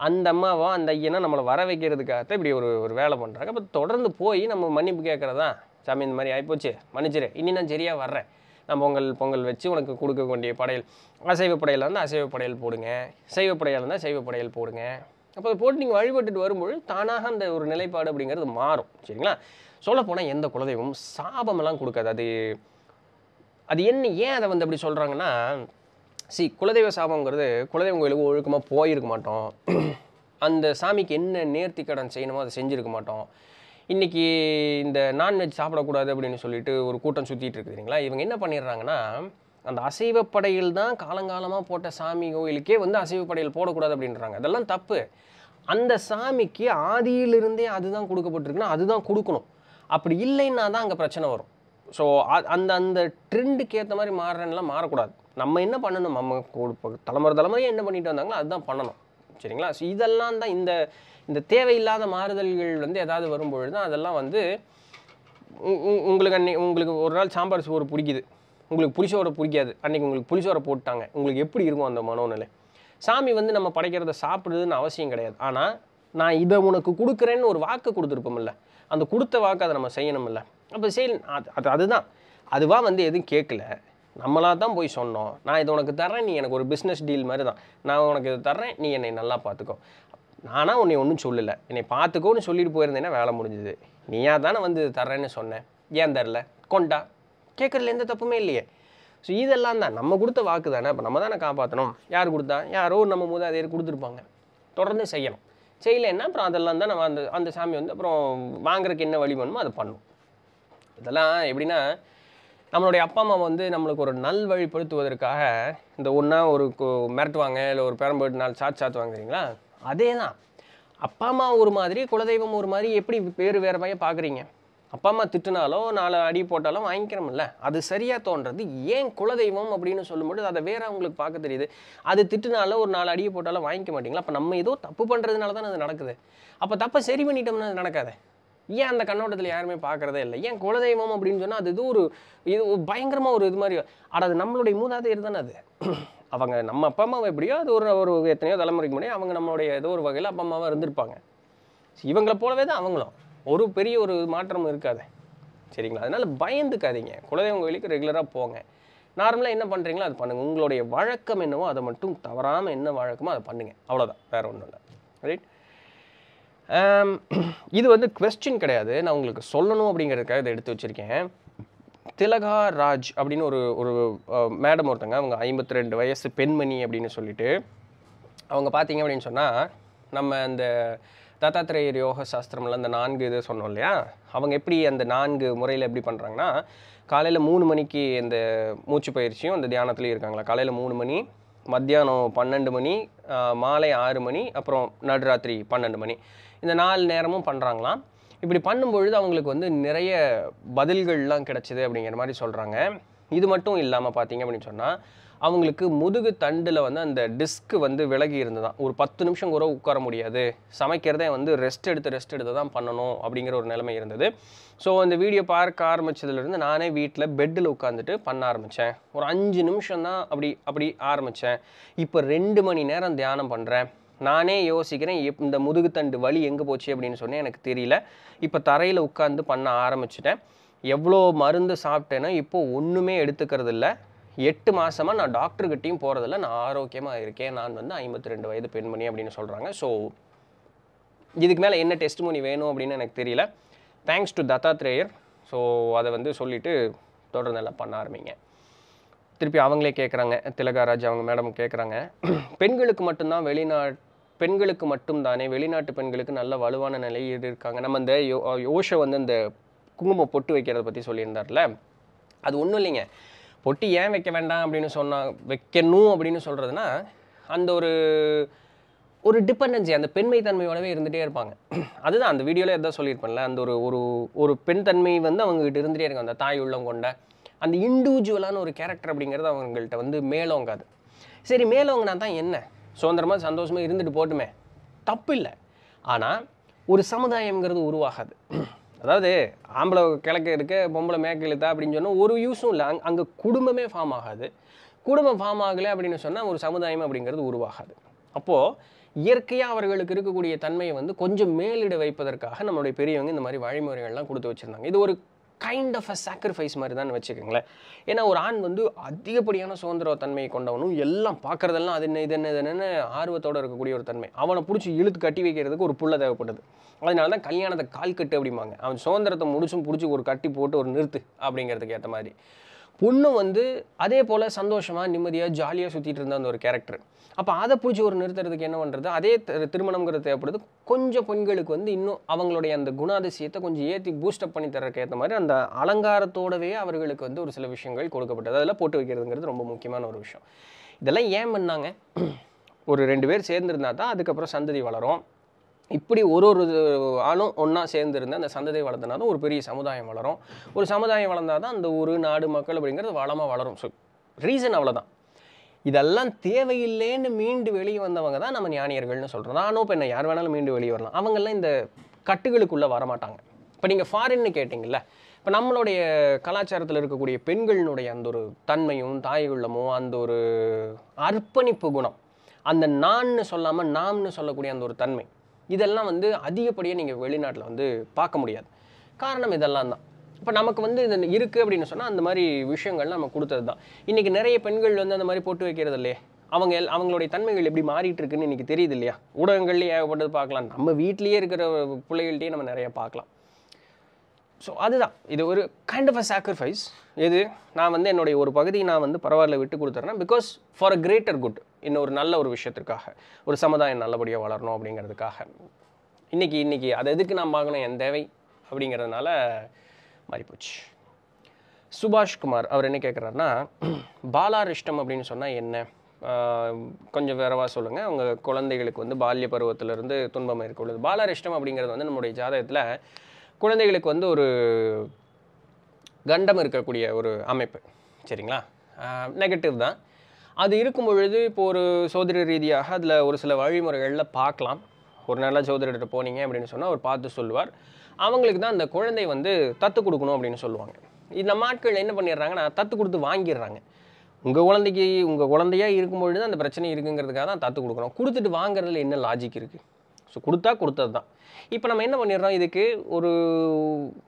அந்த அம்மாவோ அந்த ஐயனோ நம்மளை வர வைக்கிறதுக்காகத்தான் இப்படி ஒரு ஒரு வேலை பண்ணுறாங்க அப்போ தொடர்ந்து போய் நம்ம மன்னிப்பு கேட்குறதா சாமி இந்த மாதிரி ஆகிப்போச்சு மன்னிச்சிரு இனி நான் சரியாக வர்றேன் நான் பொங்கல் பொங்கல் வச்சு உனக்கு கொடுக்க வேண்டிய படையல் அசைவ படையலாக இருந்தால் அசைவ படையல் போடுங்க சைவ படையலாக இருந்தால் சைவ படையல் போடுங்க அப்போ போட்டு நீங்கள் வழிபட்டுட்டு வரும்பொழுது தானாக அந்த ஒரு நிலைப்பாடு அப்படிங்கிறது மாறும் சரிங்களா சொல்லப்போனால் எந்த குலதெய்வம் சாபமெல்லாம் கொடுக்காது அது அது என்ன ஏன் அதை வந்து அப்படி சொல்கிறாங்கன்னா சி குலதெய்வ சாபங்கிறது குலதெய்வம் கோயிலுக்கு ஒழுக்கமாக போயிருக்க மாட்டோம் அந்த சாமிக்கு என்ன நேர்த்தி கடன் செய்யணுமோ அதை செஞ்சுருக்க மாட்டோம் இன்றைக்கி இந்த நான்வெஜ் சாப்பிடக்கூடாது அப்படின்னு சொல்லிட்டு ஒரு கூட்டம் சுற்றிட்டு இருக்குதுங்களா இவங்க என்ன பண்ணிடுறாங்கன்னா அந்த அசைவப்படையில் தான் காலங்காலமாக போட்ட சாமி கோயிலுக்கே வந்து அசைவப்படையில் போடக்கூடாது அப்படின்றாங்க அதெல்லாம் தப்பு அந்த சாமிக்கு ஆதியிலிருந்தே அதுதான் கொடுக்கப்பட்டிருக்குன்னா அதுதான் கொடுக்கணும் அப்படி இல்லைன்னா தான் அங்கே பிரச்சனை வரும் ஸோ அந்த அந்த ட்ரெண்டுக்கு ஏற்ற மாதிரி மாறுறேன்லாம் மாறக்கூடாது நம்ம என்ன பண்ணணும் நம்ம தலைமுறை தலைமுறையாக என்ன பண்ணிட்டு வந்தாங்களோ அதுதான் பண்ணணும் சரிங்களா ஸோ இதெல்லாம் தான் இந்த இந்த தேவையில்லாத மாறுதல்கள் வந்து ஏதாவது வரும்பொழுது தான் அதெல்லாம் வந்து உங்களுக்கு அன்னை உங்களுக்கு ஒரு நாள் சாம்பார் சோறு பிடிக்குது உங்களுக்கு புளிசோரை பிடிக்காது அன்றைக்கி உங்களுக்கு புளிசோரை போட்டாங்க உங்களுக்கு எப்படி இருக்கும் அந்த மனோநிலை சாமி வந்து நம்ம படைக்கிறத சாப்பிடுதுன்னு அவசியம் கிடையாது ஆனால் நான் இதை உனக்கு கொடுக்குறேன்னு ஒரு வாக்கு கொடுத்துருப்போம்ல அந்த கொடுத்த வாக்கு அதை நம்ம செய்யணும்ல அப்போ செய் அது அது அதுதான் அதுவாக வந்து எதுவும் கேட்கல நம்மளாக தான் போய் சொன்னோம் நான் இது உனக்கு தரேன் நீ எனக்கு ஒரு பிஸ்னஸ் டீல் மாதிரி தான் நான் உனக்கு இதை தரேன் நீ என்னை நல்லா பார்த்துக்கோ நானாக உன்னை ஒன்றும் சொல்லலை என்னை பார்த்துக்கோன்னு சொல்லிட்டு போயிருந்தேன்னா வேலை முடிஞ்சுது நீயா தானே வந்து தரேன்னு சொன்னேன் ஏன் தரல கொண்டா கேட்குறதுல எந்த தப்புமே இல்லையே ஸோ இதெல்லாம் தான் நம்ம கொடுத்த வாக்கு தானே இப்போ நம்ம தானே காப்பாற்றணும் யார் கொடுத்தா யாரோ நம்ம அதே கொடுத்துருப்பாங்க தொடர்ந்து செய்யணும் செய்யலைன்னா அப்புறம் அதெல்லாம் தான் நம்ம அந்த அந்த சாமி வந்து அப்புறம் வாங்குறதுக்கு என்ன வழி பண்ணுமோ அதை பண்ணும் இதெல்லாம் எப்படின்னா நம்மளுடைய அப்பா அம்மா வந்து நம்மளுக்கு ஒரு நல் வழிப்படுத்துவதற்காக இந்த ஒன்றா ஒரு மிரட்டுவாங்க இல்லை ஒரு பெரம்பேட்டு நாள் சாத்து வாங்குறீங்களா அதே தான் அப்பா அம்மா ஒரு மாதிரி குலதெய்வம் ஒரு மாதிரி எப்படி வேறு வேறு பையன் பார்க்குறீங்க அப்பா அம்மா திட்டினாலோ நாலு அடி போட்டாலும் வாங்கிக்கிறோம்ல அது சரியாக தோன்றது ஏன் குலதெய்வம் அப்படின்னு சொல்லும்போது அதை வேற அவங்களுக்கு பார்க்க தெரியுது அது திட்டினாலோ ஒரு நாலு அடி போட்டாலும் வாங்கிக்க மாட்டிங்களா அப்போ நம்ம ஏதோ தப்பு பண்ணுறதுனால தான் அது நடக்குது அப்போ தப்பை சரி பண்ணிட்டோம்னா அது நடக்காது ஏன் அந்த கண்ணோட்டத்தில் யாருமே பார்க்குறதே இல்லை ஏன் குலதெய்வம் அப்படின்னு சொன்னால் அது இது ஒரு இது பயங்கரமாக ஒரு இது மாதிரி ஆனால் அது நம்மளுடைய மூதாதையர் தானே அது அவங்க நம்ம அப்பா அம்மாவை எப்படியோ அது ஒரு ஒரு எத்தனையோ தலைமுறைக்கு முன்னாடி அவங்க நம்மளுடைய ஏதோ ஒரு வகையில் அப்பா அம்மாவாக இருந்திருப்பாங்க இவங்களை போலவே தான் அவங்களும் ஒரு பெரிய ஒரு மாற்றமும் இருக்காது சரிங்களா அதனால் பயந்துக்காதீங்க குலதெய்வம் கோயிலுக்கு ரெகுலராக போங்க நார்மலாக என்ன பண்ணுறீங்களோ அது பண்ணுங்கள் உங்களுடைய வழக்கம் என்னவோ அதை மட்டும் தவறாமல் என்ன வழக்கமோ அதை பண்ணுங்கள் அவ்வளோதான் வேறு ஒன்றும் இல்லை ரைட் இது வந்து கொஸ்டின் கிடையாது நான் உங்களுக்கு சொல்லணும் அப்படிங்கிறதுக்காக இதை எடுத்து வச்சுருக்கேன் திலகா ராஜ் அப்படின்னு ஒரு ஒரு மேடம் ஒருத்தங்க அவங்க ஐம்பத்தி ரெண்டு வயசு பெண்மணி அப்படின்னு சொல்லிட்டு அவங்க பார்த்தீங்க அப்படின்னு சொன்னால் நம்ம இந்த தத்தாத்திரேயர் யோக சாஸ்திரம்ல அந்த நான்கு இது சொன்னோம் இல்லையா அவங்க எப்படி அந்த நான்கு முறையில் எப்படி பண்ணுறாங்கன்னா காலையில் மூணு மணிக்கு இந்த மூச்சு பயிற்சியும் அந்த தியானத்துலேயும் இருக்காங்களா காலையில் மூணு மணி மத்தியானம் பன்னெண்டு மணி மாலை ஆறு மணி அப்புறம் நடுராத்திரி பன்னெண்டு மணி இந்த நாலு நேரமும் பண்ணுறாங்களாம் இப்படி பண்ணும்பொழுது அவங்களுக்கு வந்து நிறைய பதில்கள்லாம் கிடச்சிது அப்படிங்கிற மாதிரி சொல்கிறாங்க இது மட்டும் இல்லாமல் பார்த்தீங்க அப்படின்னு சொன்னால் அவங்களுக்கு முதுகு தண்டில் வந்து அந்த டிஸ்க்கு வந்து விலகி இருந்ததான் ஒரு பத்து நிமிஷம் கூட உட்கார முடியாது சமைக்கிறதே வந்து ரெஸ்ட் எடுத்து ரெஸ்ட் எடுத்து தான் பண்ணணும் அப்படிங்கிற ஒரு நிலைமை இருந்தது ஸோ அந்த வீடியோ பார்க்க ஆரம்பித்ததுலேருந்து நானே வீட்டில் பெட்டில் உட்காந்துட்டு பண்ண ஆரம்பித்தேன் ஒரு அஞ்சு நிமிஷம் தான் அப்படி அப்படி ஆரம்பித்தேன் இப்போ ரெண்டு மணி நேரம் தியானம் பண்ணுறேன் நானே யோசிக்கிறேன் எப் இந்த முதுகுத்தண்டு வலி எங்கே போச்சு அப்படின்னு சொன்னேன் எனக்கு தெரியல இப்போ தரையில் உட்காந்து பண்ண ஆரம்பிச்சிட்டேன் எவ்வளோ மருந்து சாப்பிட்டேனோ இப்போது ஒன்றுமே எடுத்துக்கிறது இல்லை எட்டு மாதமாக நான் டாக்டர்கிட்டையும் போகிறதில்ல நான் ஆரோக்கியமாக இருக்கேன் நான் வந்து ஐம்பத்தி ரெண்டு வயது பெண்மணி அப்படின்னு சொல்கிறாங்க ஸோ இதுக்கு மேலே என்ன டெஸ்ட் மணி வேணும் அப்படின்னு எனக்கு தெரியல தேங்க்ஸ் டு தத்தாத்ரேயர் ஸோ அதை வந்து சொல்லிவிட்டு தொடர்ந்து எல்லாம் பண்ண ஆரம்பிங்க திருப்பி அவங்களே கேட்குறாங்க திலகாராஜ் அவங்க மேடம் கேட்குறாங்க பெண்களுக்கு மட்டும்தான் வெளிநாட் பெண்களுக்கு மட்டும்தானே வெளிநாட்டு பெண்களுக்கு நல்ல வலுவான இது இருக்காங்க நம்ம இந்த யோ யோஷை வந்து இந்த குங்குமம் பொட்டு வைக்கிறத பற்றி சொல்லியிருந்தார்ல அது ஒன்றும் இல்லைங்க பொட்டி ஏன் வைக்க வேண்டாம் அப்படின்னு சொன்னால் வைக்கணும் அப்படின்னு சொல்கிறதுனா அந்த ஒரு ஒரு டிபெண்டன்சி அந்த பெண்மை தன்மையோடவே இருந்துகிட்டே இருப்பாங்க அதுதான் அந்த வீடியோவில் எதாவது சொல்லியிருப்பேன்ல அந்த ஒரு ஒரு ஒரு பெண் தன்மை வந்து அவங்ககிட்ட இருந்துகிட்டே இருக்கும் அந்த தாய் உள்ளம் கொண்ட அந்த இண்டிவிஜுவலான ஒரு கேரக்டர் அப்படிங்கிறது அவங்கள்ட்ட வந்து மேலோங்காது சரி மேலோங்கினா தான் என்ன சுதந்திரமாக சந்தோஷமாக இருந்துட்டு போட்டுமே தப்பு இல்லை ஆனால் ஒரு சமுதாயங்கிறது உருவாகாது அதாவது ஆம்பளை கிழக்கு இருக்க பொம்பளை மேற்கு இழுத்தா அப்படின்னு சொன்னால் ஒரு யூஸும் இல்லை அங் அங்கே குடும்பமே ஃபார்ம் ஆகாது குடும்பம் ஃபார்ம் ஆகலை அப்படின்னு சொன்னால் ஒரு சமுதாயம் அப்படிங்கிறது உருவாகாது அப்போது இயற்கையாக அவர்களுக்கு இருக்கக்கூடிய தன்மையை வந்து கொஞ்சம் மேலிட வைப்பதற்காக நம்மளுடைய பெரியவங்க இந்த மாதிரி வழிமுறைகள்லாம் கொடுத்து வச்சுருந்தாங்க இது ஒரு கைண்ட் ஆஃப் அ சாக்ரிஃபைஸ் மாதிரி தான் வச்சுக்கோங்களேன் ஏன்னா ஒரு ஆண் வந்து அதிகப்படியான சுதந்திர தன்மையை கொண்டவனும் எல்லாம் பார்க்குறதெல்லாம் அது என்ன இது என்ன இது என்னென்ன ஆர்வத்தோடு இருக்கக்கூடிய ஒரு தன்மை அவனை பிடிச்சி இழுத்து கட்டி வைக்கிறதுக்கு ஒரு புள்ள தேவைப்படுது அதனால தான் கல்யாணத்தை கால் கட்டு அப்படிம்பாங்க அவன் சுதந்திரத்தை முடிச்சும் பிடிச்சி ஒரு கட்டி போட்டு ஒரு நிறுத்து அப்படிங்கிறதுக்கு ஏற்ற மாதிரி பொண்ணும் வந்து அதே போல் சந்தோஷமாக நிம்மதியாக ஜாலியாக சுற்றிட்டு இருந்த அந்த ஒரு கேரக்டர் அப்போ அதை பிடிச்சி ஒரு நிறுத்துறதுக்கு என்ன பண்ணுறது அதே திருமணங்கிறது தேவைப்படுது கொஞ்சம் பெண்களுக்கு வந்து இன்னும் அவங்களுடைய அந்த குணாதிசயத்தை கொஞ்சம் ஏற்றி பூஸ்டப் பண்ணி தரக்கு ஏற்ற மாதிரி அந்த அலங்காரத்தோடவே அவர்களுக்கு வந்து ஒரு சில விஷயங்கள் கொடுக்கப்பட்டது அதெல்லாம் போட்டு வைக்கிறதுங்கிறது ரொம்ப முக்கியமான ஒரு விஷயம் இதெல்லாம் ஏன் பண்ணாங்க ஒரு ரெண்டு பேர் சேர்ந்துருந்தா தான் அதுக்கப்புறம் சந்ததி வளரும் இப்படி ஒரு ஒரு ஆளும் ஒன்றா சேர்ந்துருந்து அந்த சந்ததியை வளர்த்தனா தான் ஒரு பெரிய சமுதாயம் வளரும் ஒரு சமுதாயம் வளர்ந்தால் தான் அந்த ஒரு நாடு மக்கள் அப்படிங்கிறது வளமாக வளரும் ஸோ ரீசன் அவ்வளோதான் இதெல்லாம் தேவையில்லைன்னு மீண்டு வெளியே வந்தவங்க தான் நம்ம ஞானியர்கள்னு சொல்கிறோம் நானும் இப்போ என்ன யார் வேணாலும் மீண்டு வெளியே வரலாம் அவங்கெல்லாம் இந்த கட்டுகளுக்குள்ளே வரமாட்டாங்க இப்போ நீங்கள் ஃபாரின்னு கேட்டிங்கல்ல இப்போ நம்மளுடைய கலாச்சாரத்தில் இருக்கக்கூடிய பெண்களினுடைய அந்த ஒரு தன்மையும் தாயுள்ளமும் அந்த ஒரு அர்ப்பணிப்பு குணம் அந்த நான்னு சொல்லாமல் நாம்னு சொல்லக்கூடிய அந்த ஒரு தன்மை இதெல்லாம் வந்து அதிகப்படியாக நீங்கள் வெளிநாட்டில் வந்து பார்க்க முடியாது காரணம் இதெல்லாம் தான் இப்போ நமக்கு வந்து இது இருக்குது அப்படின்னு சொன்னால் அந்த மாதிரி விஷயங்கள் நம்ம கொடுத்தது தான் இன்றைக்கி நிறைய பெண்கள் வந்து அந்த மாதிரி போட்டு வைக்கிறது இல்லையே அவங்க எல் அவங்களுடைய தன்மைகள் எப்படி மாறிட்டு இருக்குன்னு இன்றைக்கி தெரியுது இல்லையா ஊடகங்கள்லேயே ஏகப்பட்டது பார்க்கலாம் நம்ம வீட்லேயே இருக்கிற பிள்ளைகள்கிட்டயே நம்ம நிறைய பார்க்கலாம் ஸோ அதுதான் இது ஒரு கைண்ட் ஆஃப் அ சாக்ரிஃபைஸ் எது நான் வந்து என்னுடைய ஒரு பகுதியை நான் வந்து பரவாயில்ல விட்டு கொடுத்துறேன்னா because for a greater good இன்னொரு நல்ல ஒரு விஷயத்திற்காக ஒரு சமுதாயம் நல்லபடியாக வளரணும் அப்படிங்கிறதுக்காக இன்றைக்கி இன்றைக்கி அது எதுக்கு நான் பார்க்கணும் என் தேவை அப்படிங்கிறதுனால மாறிப்போச்சு சுபாஷ்குமார் அவர் என்ன கேட்குறாருன்னா பாலாரிஷ்டம் அப்படின்னு சொன்னால் என்ன கொஞ்சம் வேறவா சொல்லுங்கள் அவங்க குழந்தைகளுக்கு வந்து பால்ய பருவத்திலிருந்து துன்பம் இருக்க பாலாரிஷ்டம் அப்படிங்கிறது வந்து நம்முடைய ஜாதகத்தில் குழந்தைகளுக்கு வந்து ஒரு கண்டம் இருக்கக்கூடிய ஒரு அமைப்பு சரிங்களா நெகட்டிவ் தான் அது இருக்கும் பொழுது இப்போ ஒரு சோதரி ரீதியாக அதில் ஒரு சில வழிமுறைகளில் பார்க்கலாம் ஒரு நல்ல சோதரிகிட்ட போனீங்க அப்படின்னு சொன்னால் அவர் பார்த்து சொல்லுவார் அவங்களுக்கு தான் அந்த குழந்தை வந்து தத்து கொடுக்கணும் அப்படின்னு சொல்லுவாங்க இந்த மாட்கள் என்ன பண்ணிடுறாங்கன்னா தத்து கொடுத்து வாங்கிடுறாங்க உங்கள் குழந்தைக்கு உங்கள் குழந்தையாக இருக்கும்பொழுது அந்த பிரச்சனை இருக்குங்கிறதுக்காக தான் தத்து கொடுக்குறோம் கொடுத்துட்டு வாங்குறதுல என்ன லாஜிக் இருக்குது ஸோ கொடுத்தா கொடுத்தது தான் இப்போ நம்ம என்ன பண்ணிடுறோம் இதுக்கு ஒரு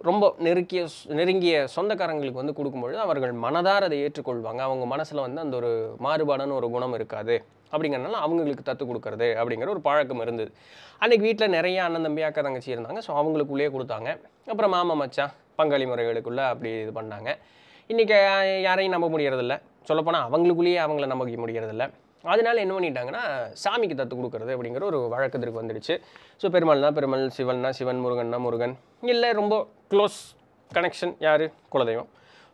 ரொம்ப நெருக்கிய நெருங்கிய சொந்தக்காரங்களுக்கு வந்து கொடுக்கும்பொழுது அவர்கள் மனதார அதை ஏற்றுக்கொள்வாங்க அவங்க மனசில் வந்து அந்த ஒரு மாறுபாடான ஒரு குணம் இருக்காது அப்படிங்கிறனால அவங்களுக்கு தத்து கொடுக்குறது அப்படிங்கிற ஒரு பழக்கம் இருந்தது அன்றைக்கி வீட்டில் நிறைய அண்ணன் தம்பி அக்கா தங்கச்சி இருந்தாங்க ஸோ அவங்களுக்குள்ளேயே கொடுத்தாங்க அப்புறம் மாமா மச்சான் பங்காளி முறைகளுக்குள்ளே அப்படி இது பண்ணாங்க இன்றைக்கி யாரையும் நம்ப முடியறதில்ல சொல்லப்போனால் அவங்களுக்குள்ளேயே அவங்கள நம்பிக்க முடியறதில்ல அதனால என்ன பண்ணிட்டாங்கன்னா சாமிக்கு தத்து கொடுக்குறது அப்படிங்கிற ஒரு வழக்கத்திற்கு வந்துடுச்சு ஸோ பெருமாள்னா பெருமாள் சிவன்னா சிவன் முருகன்னா முருகன் இல்லை ரொம்ப க்ளோஸ் கனெக்ஷன் யார் குலதெய்வம்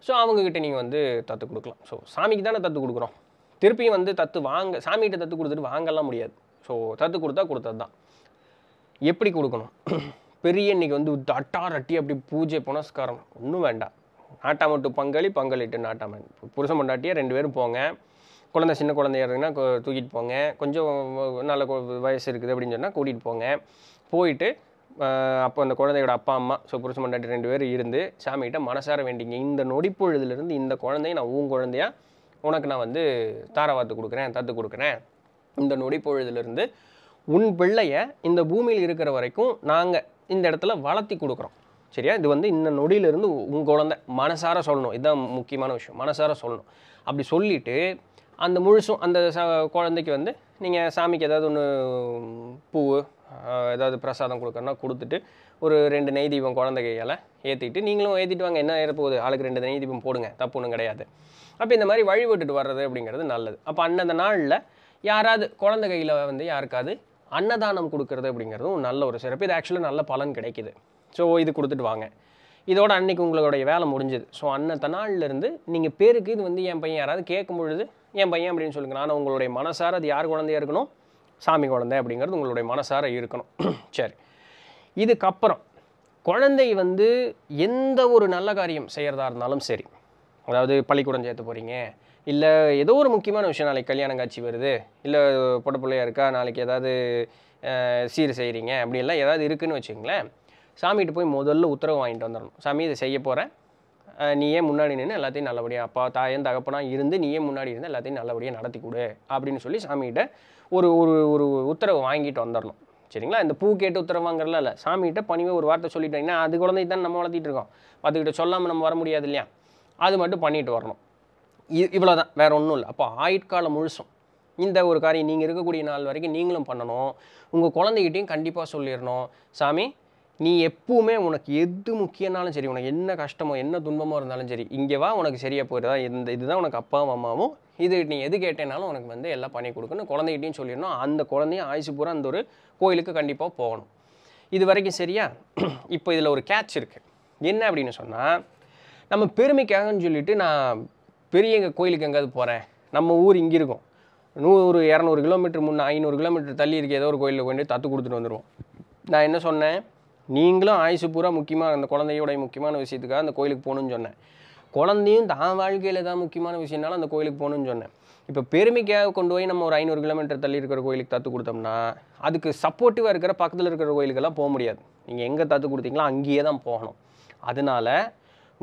ஸோ அவங்கக்கிட்ட நீங்கள் வந்து தத்து கொடுக்கலாம் ஸோ சாமிக்கு தானே தத்து கொடுக்குறோம் திருப்பியும் வந்து தத்து வாங்க சாமிகிட்ட தத்து கொடுத்துட்டு வாங்கலாம் முடியாது ஸோ தத்து கொடுத்தா கொடுத்தது தான் எப்படி கொடுக்கணும் பெரிய இன்றைக்கி வந்து தட்டார் ரட்டி அப்படி பூஜை புனஸ்காரம் ஒன்றும் வேண்டாம் நாட்டாமட்டு பங்காளி பங்களிட்டு நாட்டாமன் புருஷன் மண்டாட்டியாக ரெண்டு பேரும் போங்க குழந்தை சின்ன குழந்தையா இருந்ததுன்னா தூக்கிட்டு போங்க கொஞ்சம் நல்ல வயசு இருக்குது அப்படின்னு சொன்னால் கூட்டிகிட்டு போங்க போயிட்டு அப்போ அந்த குழந்தையோட அப்பா அம்மா ஸோ புருஷ மண்டாட்டி ரெண்டு பேர் இருந்து சாமிகிட்ட மனசார வேண்டிங்க இந்த நொடிப்பொழுதுலேருந்து இந்த குழந்தைய நான் உன் குழந்தையாக உனக்கு நான் வந்து தாரவாத்து கொடுக்குறேன் தத்து கொடுக்குறேன் இந்த நொடிப்பொழுதுலேருந்து உன் பிள்ளைய இந்த பூமியில் இருக்கிற வரைக்கும் நாங்கள் இந்த இடத்துல வளர்த்தி கொடுக்குறோம் சரியா இது வந்து இந்த நொடியிலிருந்து உன் குழந்தை மனசார சொல்லணும் இதுதான் முக்கியமான விஷயம் மனசார சொல்லணும் அப்படி சொல்லிவிட்டு அந்த முழுசும் அந்த குழந்தைக்கு வந்து நீங்கள் சாமிக்கு ஏதாவது ஒன்று பூ ஏதாவது பிரசாதம் கொடுக்கணும்னா கொடுத்துட்டு ஒரு ரெண்டு நெய் தீபம் குழந்தை கையால் ஏற்றிட்டு நீங்களும் ஏற்றிட்டு வாங்க என்ன போகுது ஆளுக்கு ரெண்டு நெய் தீபம் போடுங்க தப்பு ஒன்றும் கிடையாது அப்போ இந்த மாதிரி வழிபட்டுட்டு வர்றது அப்படிங்கிறது நல்லது அப்போ அந்தந்த நாளில் யாராவது குழந்தை கையில் வந்து யாருக்காவது அன்னதானம் கொடுக்கறது அப்படிங்கிறதும் நல்ல ஒரு சிறப்பு இது ஆக்சுவலாக நல்ல பலன் கிடைக்கிது ஸோ இது கொடுத்துட்டு வாங்க இதோட அன்னைக்கு உங்களுடைய வேலை முடிஞ்சுது ஸோ அன்னத்த நாள்லேருந்து நீங்கள் பேருக்கு இது வந்து என் பையன் யாராவது கேட்கும் பொழுது என் பையன் அப்படின்னு சொல்லுங்கள் நான் உங்களுடைய மனசார அது யார் குழந்தையாக இருக்கணும் சாமி குழந்தை அப்படிங்கிறது உங்களுடைய மனசார இருக்கணும் சரி இதுக்கப்புறம் குழந்தை வந்து எந்த ஒரு நல்ல காரியம் செய்கிறதா இருந்தாலும் சரி அதாவது பள்ளிக்கூடம் சேர்த்து போகிறீங்க இல்லை ஏதோ ஒரு முக்கியமான விஷயம் நாளைக்கு கல்யாணம் காட்சி வருது இல்லை பொட்ட பிள்ளையாக இருக்கா நாளைக்கு ஏதாவது சீர் செய்கிறீங்க அப்படிலாம் ஏதாவது இருக்குதுன்னு வச்சுக்கங்களேன் சாமிகிட்ட போய் முதல்ல உத்தரவு வாங்கிட்டு வந்துடணும் சாமி இதை செய்ய போகிறேன் நீயே முன்னாடி நின்று எல்லாத்தையும் நல்லபடியாக அப்பா தாயன் தகப்பனாக இருந்து நீயே முன்னாடி இருந்து எல்லாத்தையும் நல்லபடியாக நடத்தி கொடு அப்படின்னு சொல்லி சாமிகிட்ட ஒரு ஒரு ஒரு உத்தரவு வாங்கிட்டு வந்துடணும் சரிங்களா இந்த பூ கேட்டு உத்தரவு வாங்குறதுல இல்லை சாமிகிட்ட பணிவை ஒரு வார்த்தை சொல்லிட்டோம் ஏன்னா அது குழந்தை தான் நம்ம வளர்த்திட்டு இருக்கோம் பார்த்துக்கிட்ட சொல்லாமல் நம்ம வர முடியாது இல்லையா அது மட்டும் பண்ணிட்டு வரணும் இவ்வளோ தான் வேறு ஒன்றும் இல்லை அப்போ ஆயுட்காலம் முழுசும் இந்த ஒரு காரியம் நீங்கள் இருக்கக்கூடிய நாள் வரைக்கும் நீங்களும் பண்ணணும் உங்கள் குழந்தைகிட்டையும் கண்டிப்பாக சொல்லிடணும் சாமி நீ எப்பவுமே உனக்கு எது முக்கியனாலும் சரி உனக்கு என்ன கஷ்டமோ என்ன துன்பமோ இருந்தாலும் சரி இங்கே வா உனக்கு சரியாக போயிடுதா இந்த இதுதான் உனக்கு அப்பாவும் அம்மாவும் இது நீ எது கேட்டேனாலும் உனக்கு வந்து எல்லாம் பண்ணி கொடுக்கணும் குழந்தைகிட்டையும் சொல்லிடணும் அந்த குழந்தையும் ஆயுசு பூரா அந்த ஒரு கோயிலுக்கு கண்டிப்பாக போகணும் இது வரைக்கும் சரியா இப்போ இதில் ஒரு கேட்ச் இருக்குது என்ன அப்படின்னு சொன்னால் நம்ம பெருமைக்காகன்னு சொல்லிட்டு நான் பெரிய எங்கள் கோயிலுக்கு எங்கேயாவது போகிறேன் நம்ம ஊர் இங்கே இருக்கும் நூறு இரநூறு கிலோமீட்டர் முன்னே ஐநூறு கிலோமீட்டர் தள்ளி இருக்க ஏதோ ஒரு கோயிலில் கொண்டு தத்து கொடுத்துட்டு வந்துடுவோம் நான் என்ன சொன்னேன் நீங்களும் ஆயுசு பூரா முக்கியமாக அந்த குழந்தையோடைய முக்கியமான விஷயத்துக்காக அந்த கோயிலுக்கு போகணுன்னு சொன்னேன் குழந்தையும் தான் வாழ்க்கையில் தான் முக்கியமான விஷயம்னால அந்த கோயிலுக்கு போகணுன்னு சொன்னேன் இப்போ பெருமைக்காக கொண்டு போய் நம்ம ஒரு ஐநூறு கிலோமீட்டர் தள்ளி இருக்கிற கோயிலுக்கு தத்து கொடுத்தோம்னா அதுக்கு சப்போர்ட்டிவாக இருக்கிற பக்கத்தில் இருக்கிற கோயிலுக்கெல்லாம் போக முடியாது நீங்கள் எங்கே தத்து கொடுத்தீங்களோ அங்கேயே தான் போகணும் அதனால்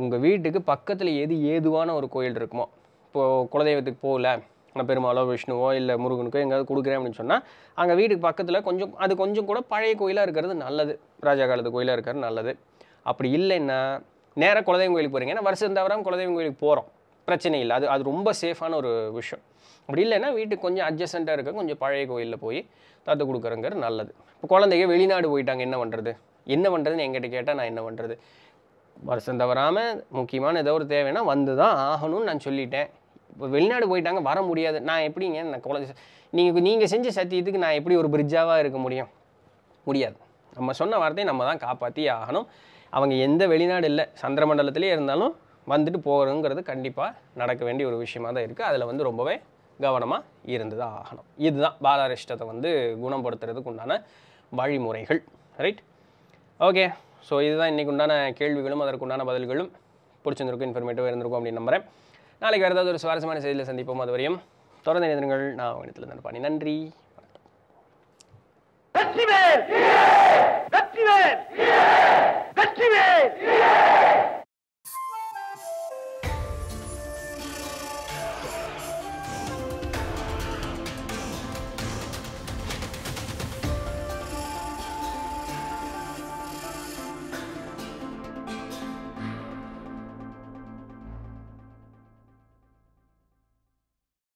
உங்கள் வீட்டுக்கு பக்கத்தில் எது ஏதுவான ஒரு கோயில் இருக்குமோ இப்போது குலதெய்வத்துக்கு போகல பெருமாளோ விஷ்ணுவோ இல்லை முருகனுக்கோ எங்கேயாவது கொடுக்குறேன் அப்படின்னு சொன்னால் அங்கே வீட்டுக்கு பக்கத்தில் கொஞ்சம் அது கொஞ்சம் கூட பழைய கோயிலாக இருக்கிறது நல்லது ராஜா காலத்து கோயிலாக இருக்கிறது நல்லது அப்படி இல்லைன்னா நேராக குலதெய்வம் கோயிலுக்கு போகிறீங்க ஏன்னா வருஷம் தவிரம் குலதெய்வம் கோயிலுக்கு போகிறோம் பிரச்சனை இல்லை அது அது ரொம்ப சேஃபான ஒரு விஷயம் அப்படி இல்லைன்னா வீட்டுக்கு கொஞ்சம் அட்ஜஸ்டண்ட்டாக இருக்க கொஞ்சம் பழைய கோயிலில் போய் தத்து கொடுக்குறங்கிறது நல்லது இப்போ குழந்தைங்க வெளிநாடு போயிட்டாங்க என்ன பண்ணுறது என்ன பண்ணுறதுன்னு எங்கிட்ட கேட்டால் நான் என்ன பண்ணுறது வருஷம் தவறாமல் முக்கியமான ஏதோ ஒரு தேவைன்னா வந்து தான் ஆகணும்னு நான் சொல்லிட்டேன் இப்போ வெளிநாடு போயிட்டாங்க வர முடியாது நான் எப்படிங்க நான் குழந்தை நீங்கள் நீங்கள் செஞ்ச சத்தியத்துக்கு நான் எப்படி ஒரு பிரிட்ஜாவாக இருக்க முடியும் முடியாது நம்ம சொன்ன வார்த்தையை நம்ம தான் காப்பாற்றி ஆகணும் அவங்க எந்த வெளிநாடு இல்லை சந்திரமண்டலத்திலே இருந்தாலும் வந்துட்டு போகிறோங்கிறது கண்டிப்பாக நடக்க வேண்டிய ஒரு விஷயமாக தான் இருக்குது அதில் வந்து ரொம்பவே கவனமாக இருந்து தான் ஆகணும் இதுதான் பாலாரிஷ்டத்தை வந்து குணப்படுத்துறதுக்கு உண்டான வழிமுறைகள் ரைட் ஓகே ஸோ இதுதான் இன்றைக்கு உண்டான கேள்விகளும் அதற்கு உண்டான பதில்களும் பிடிச்சிருந்துருக்கும் இன்ஃபர்மேட்டிவாக இருந்திருக்கும் அப்படின்னு நம்புகிறேன் நாளைக்கு வேறு ஏதாவது ஒரு சுவாரஸ்யமான செய்தியில் சந்திப்போம் அது வரையும் தொடர்ந்து இணைந்திருங்கள் நான் உங்கள் இடத்துல நினைப்பாணி நன்றி வெற்றிவேல் வெற்றிவேல் வெற்றிவேல்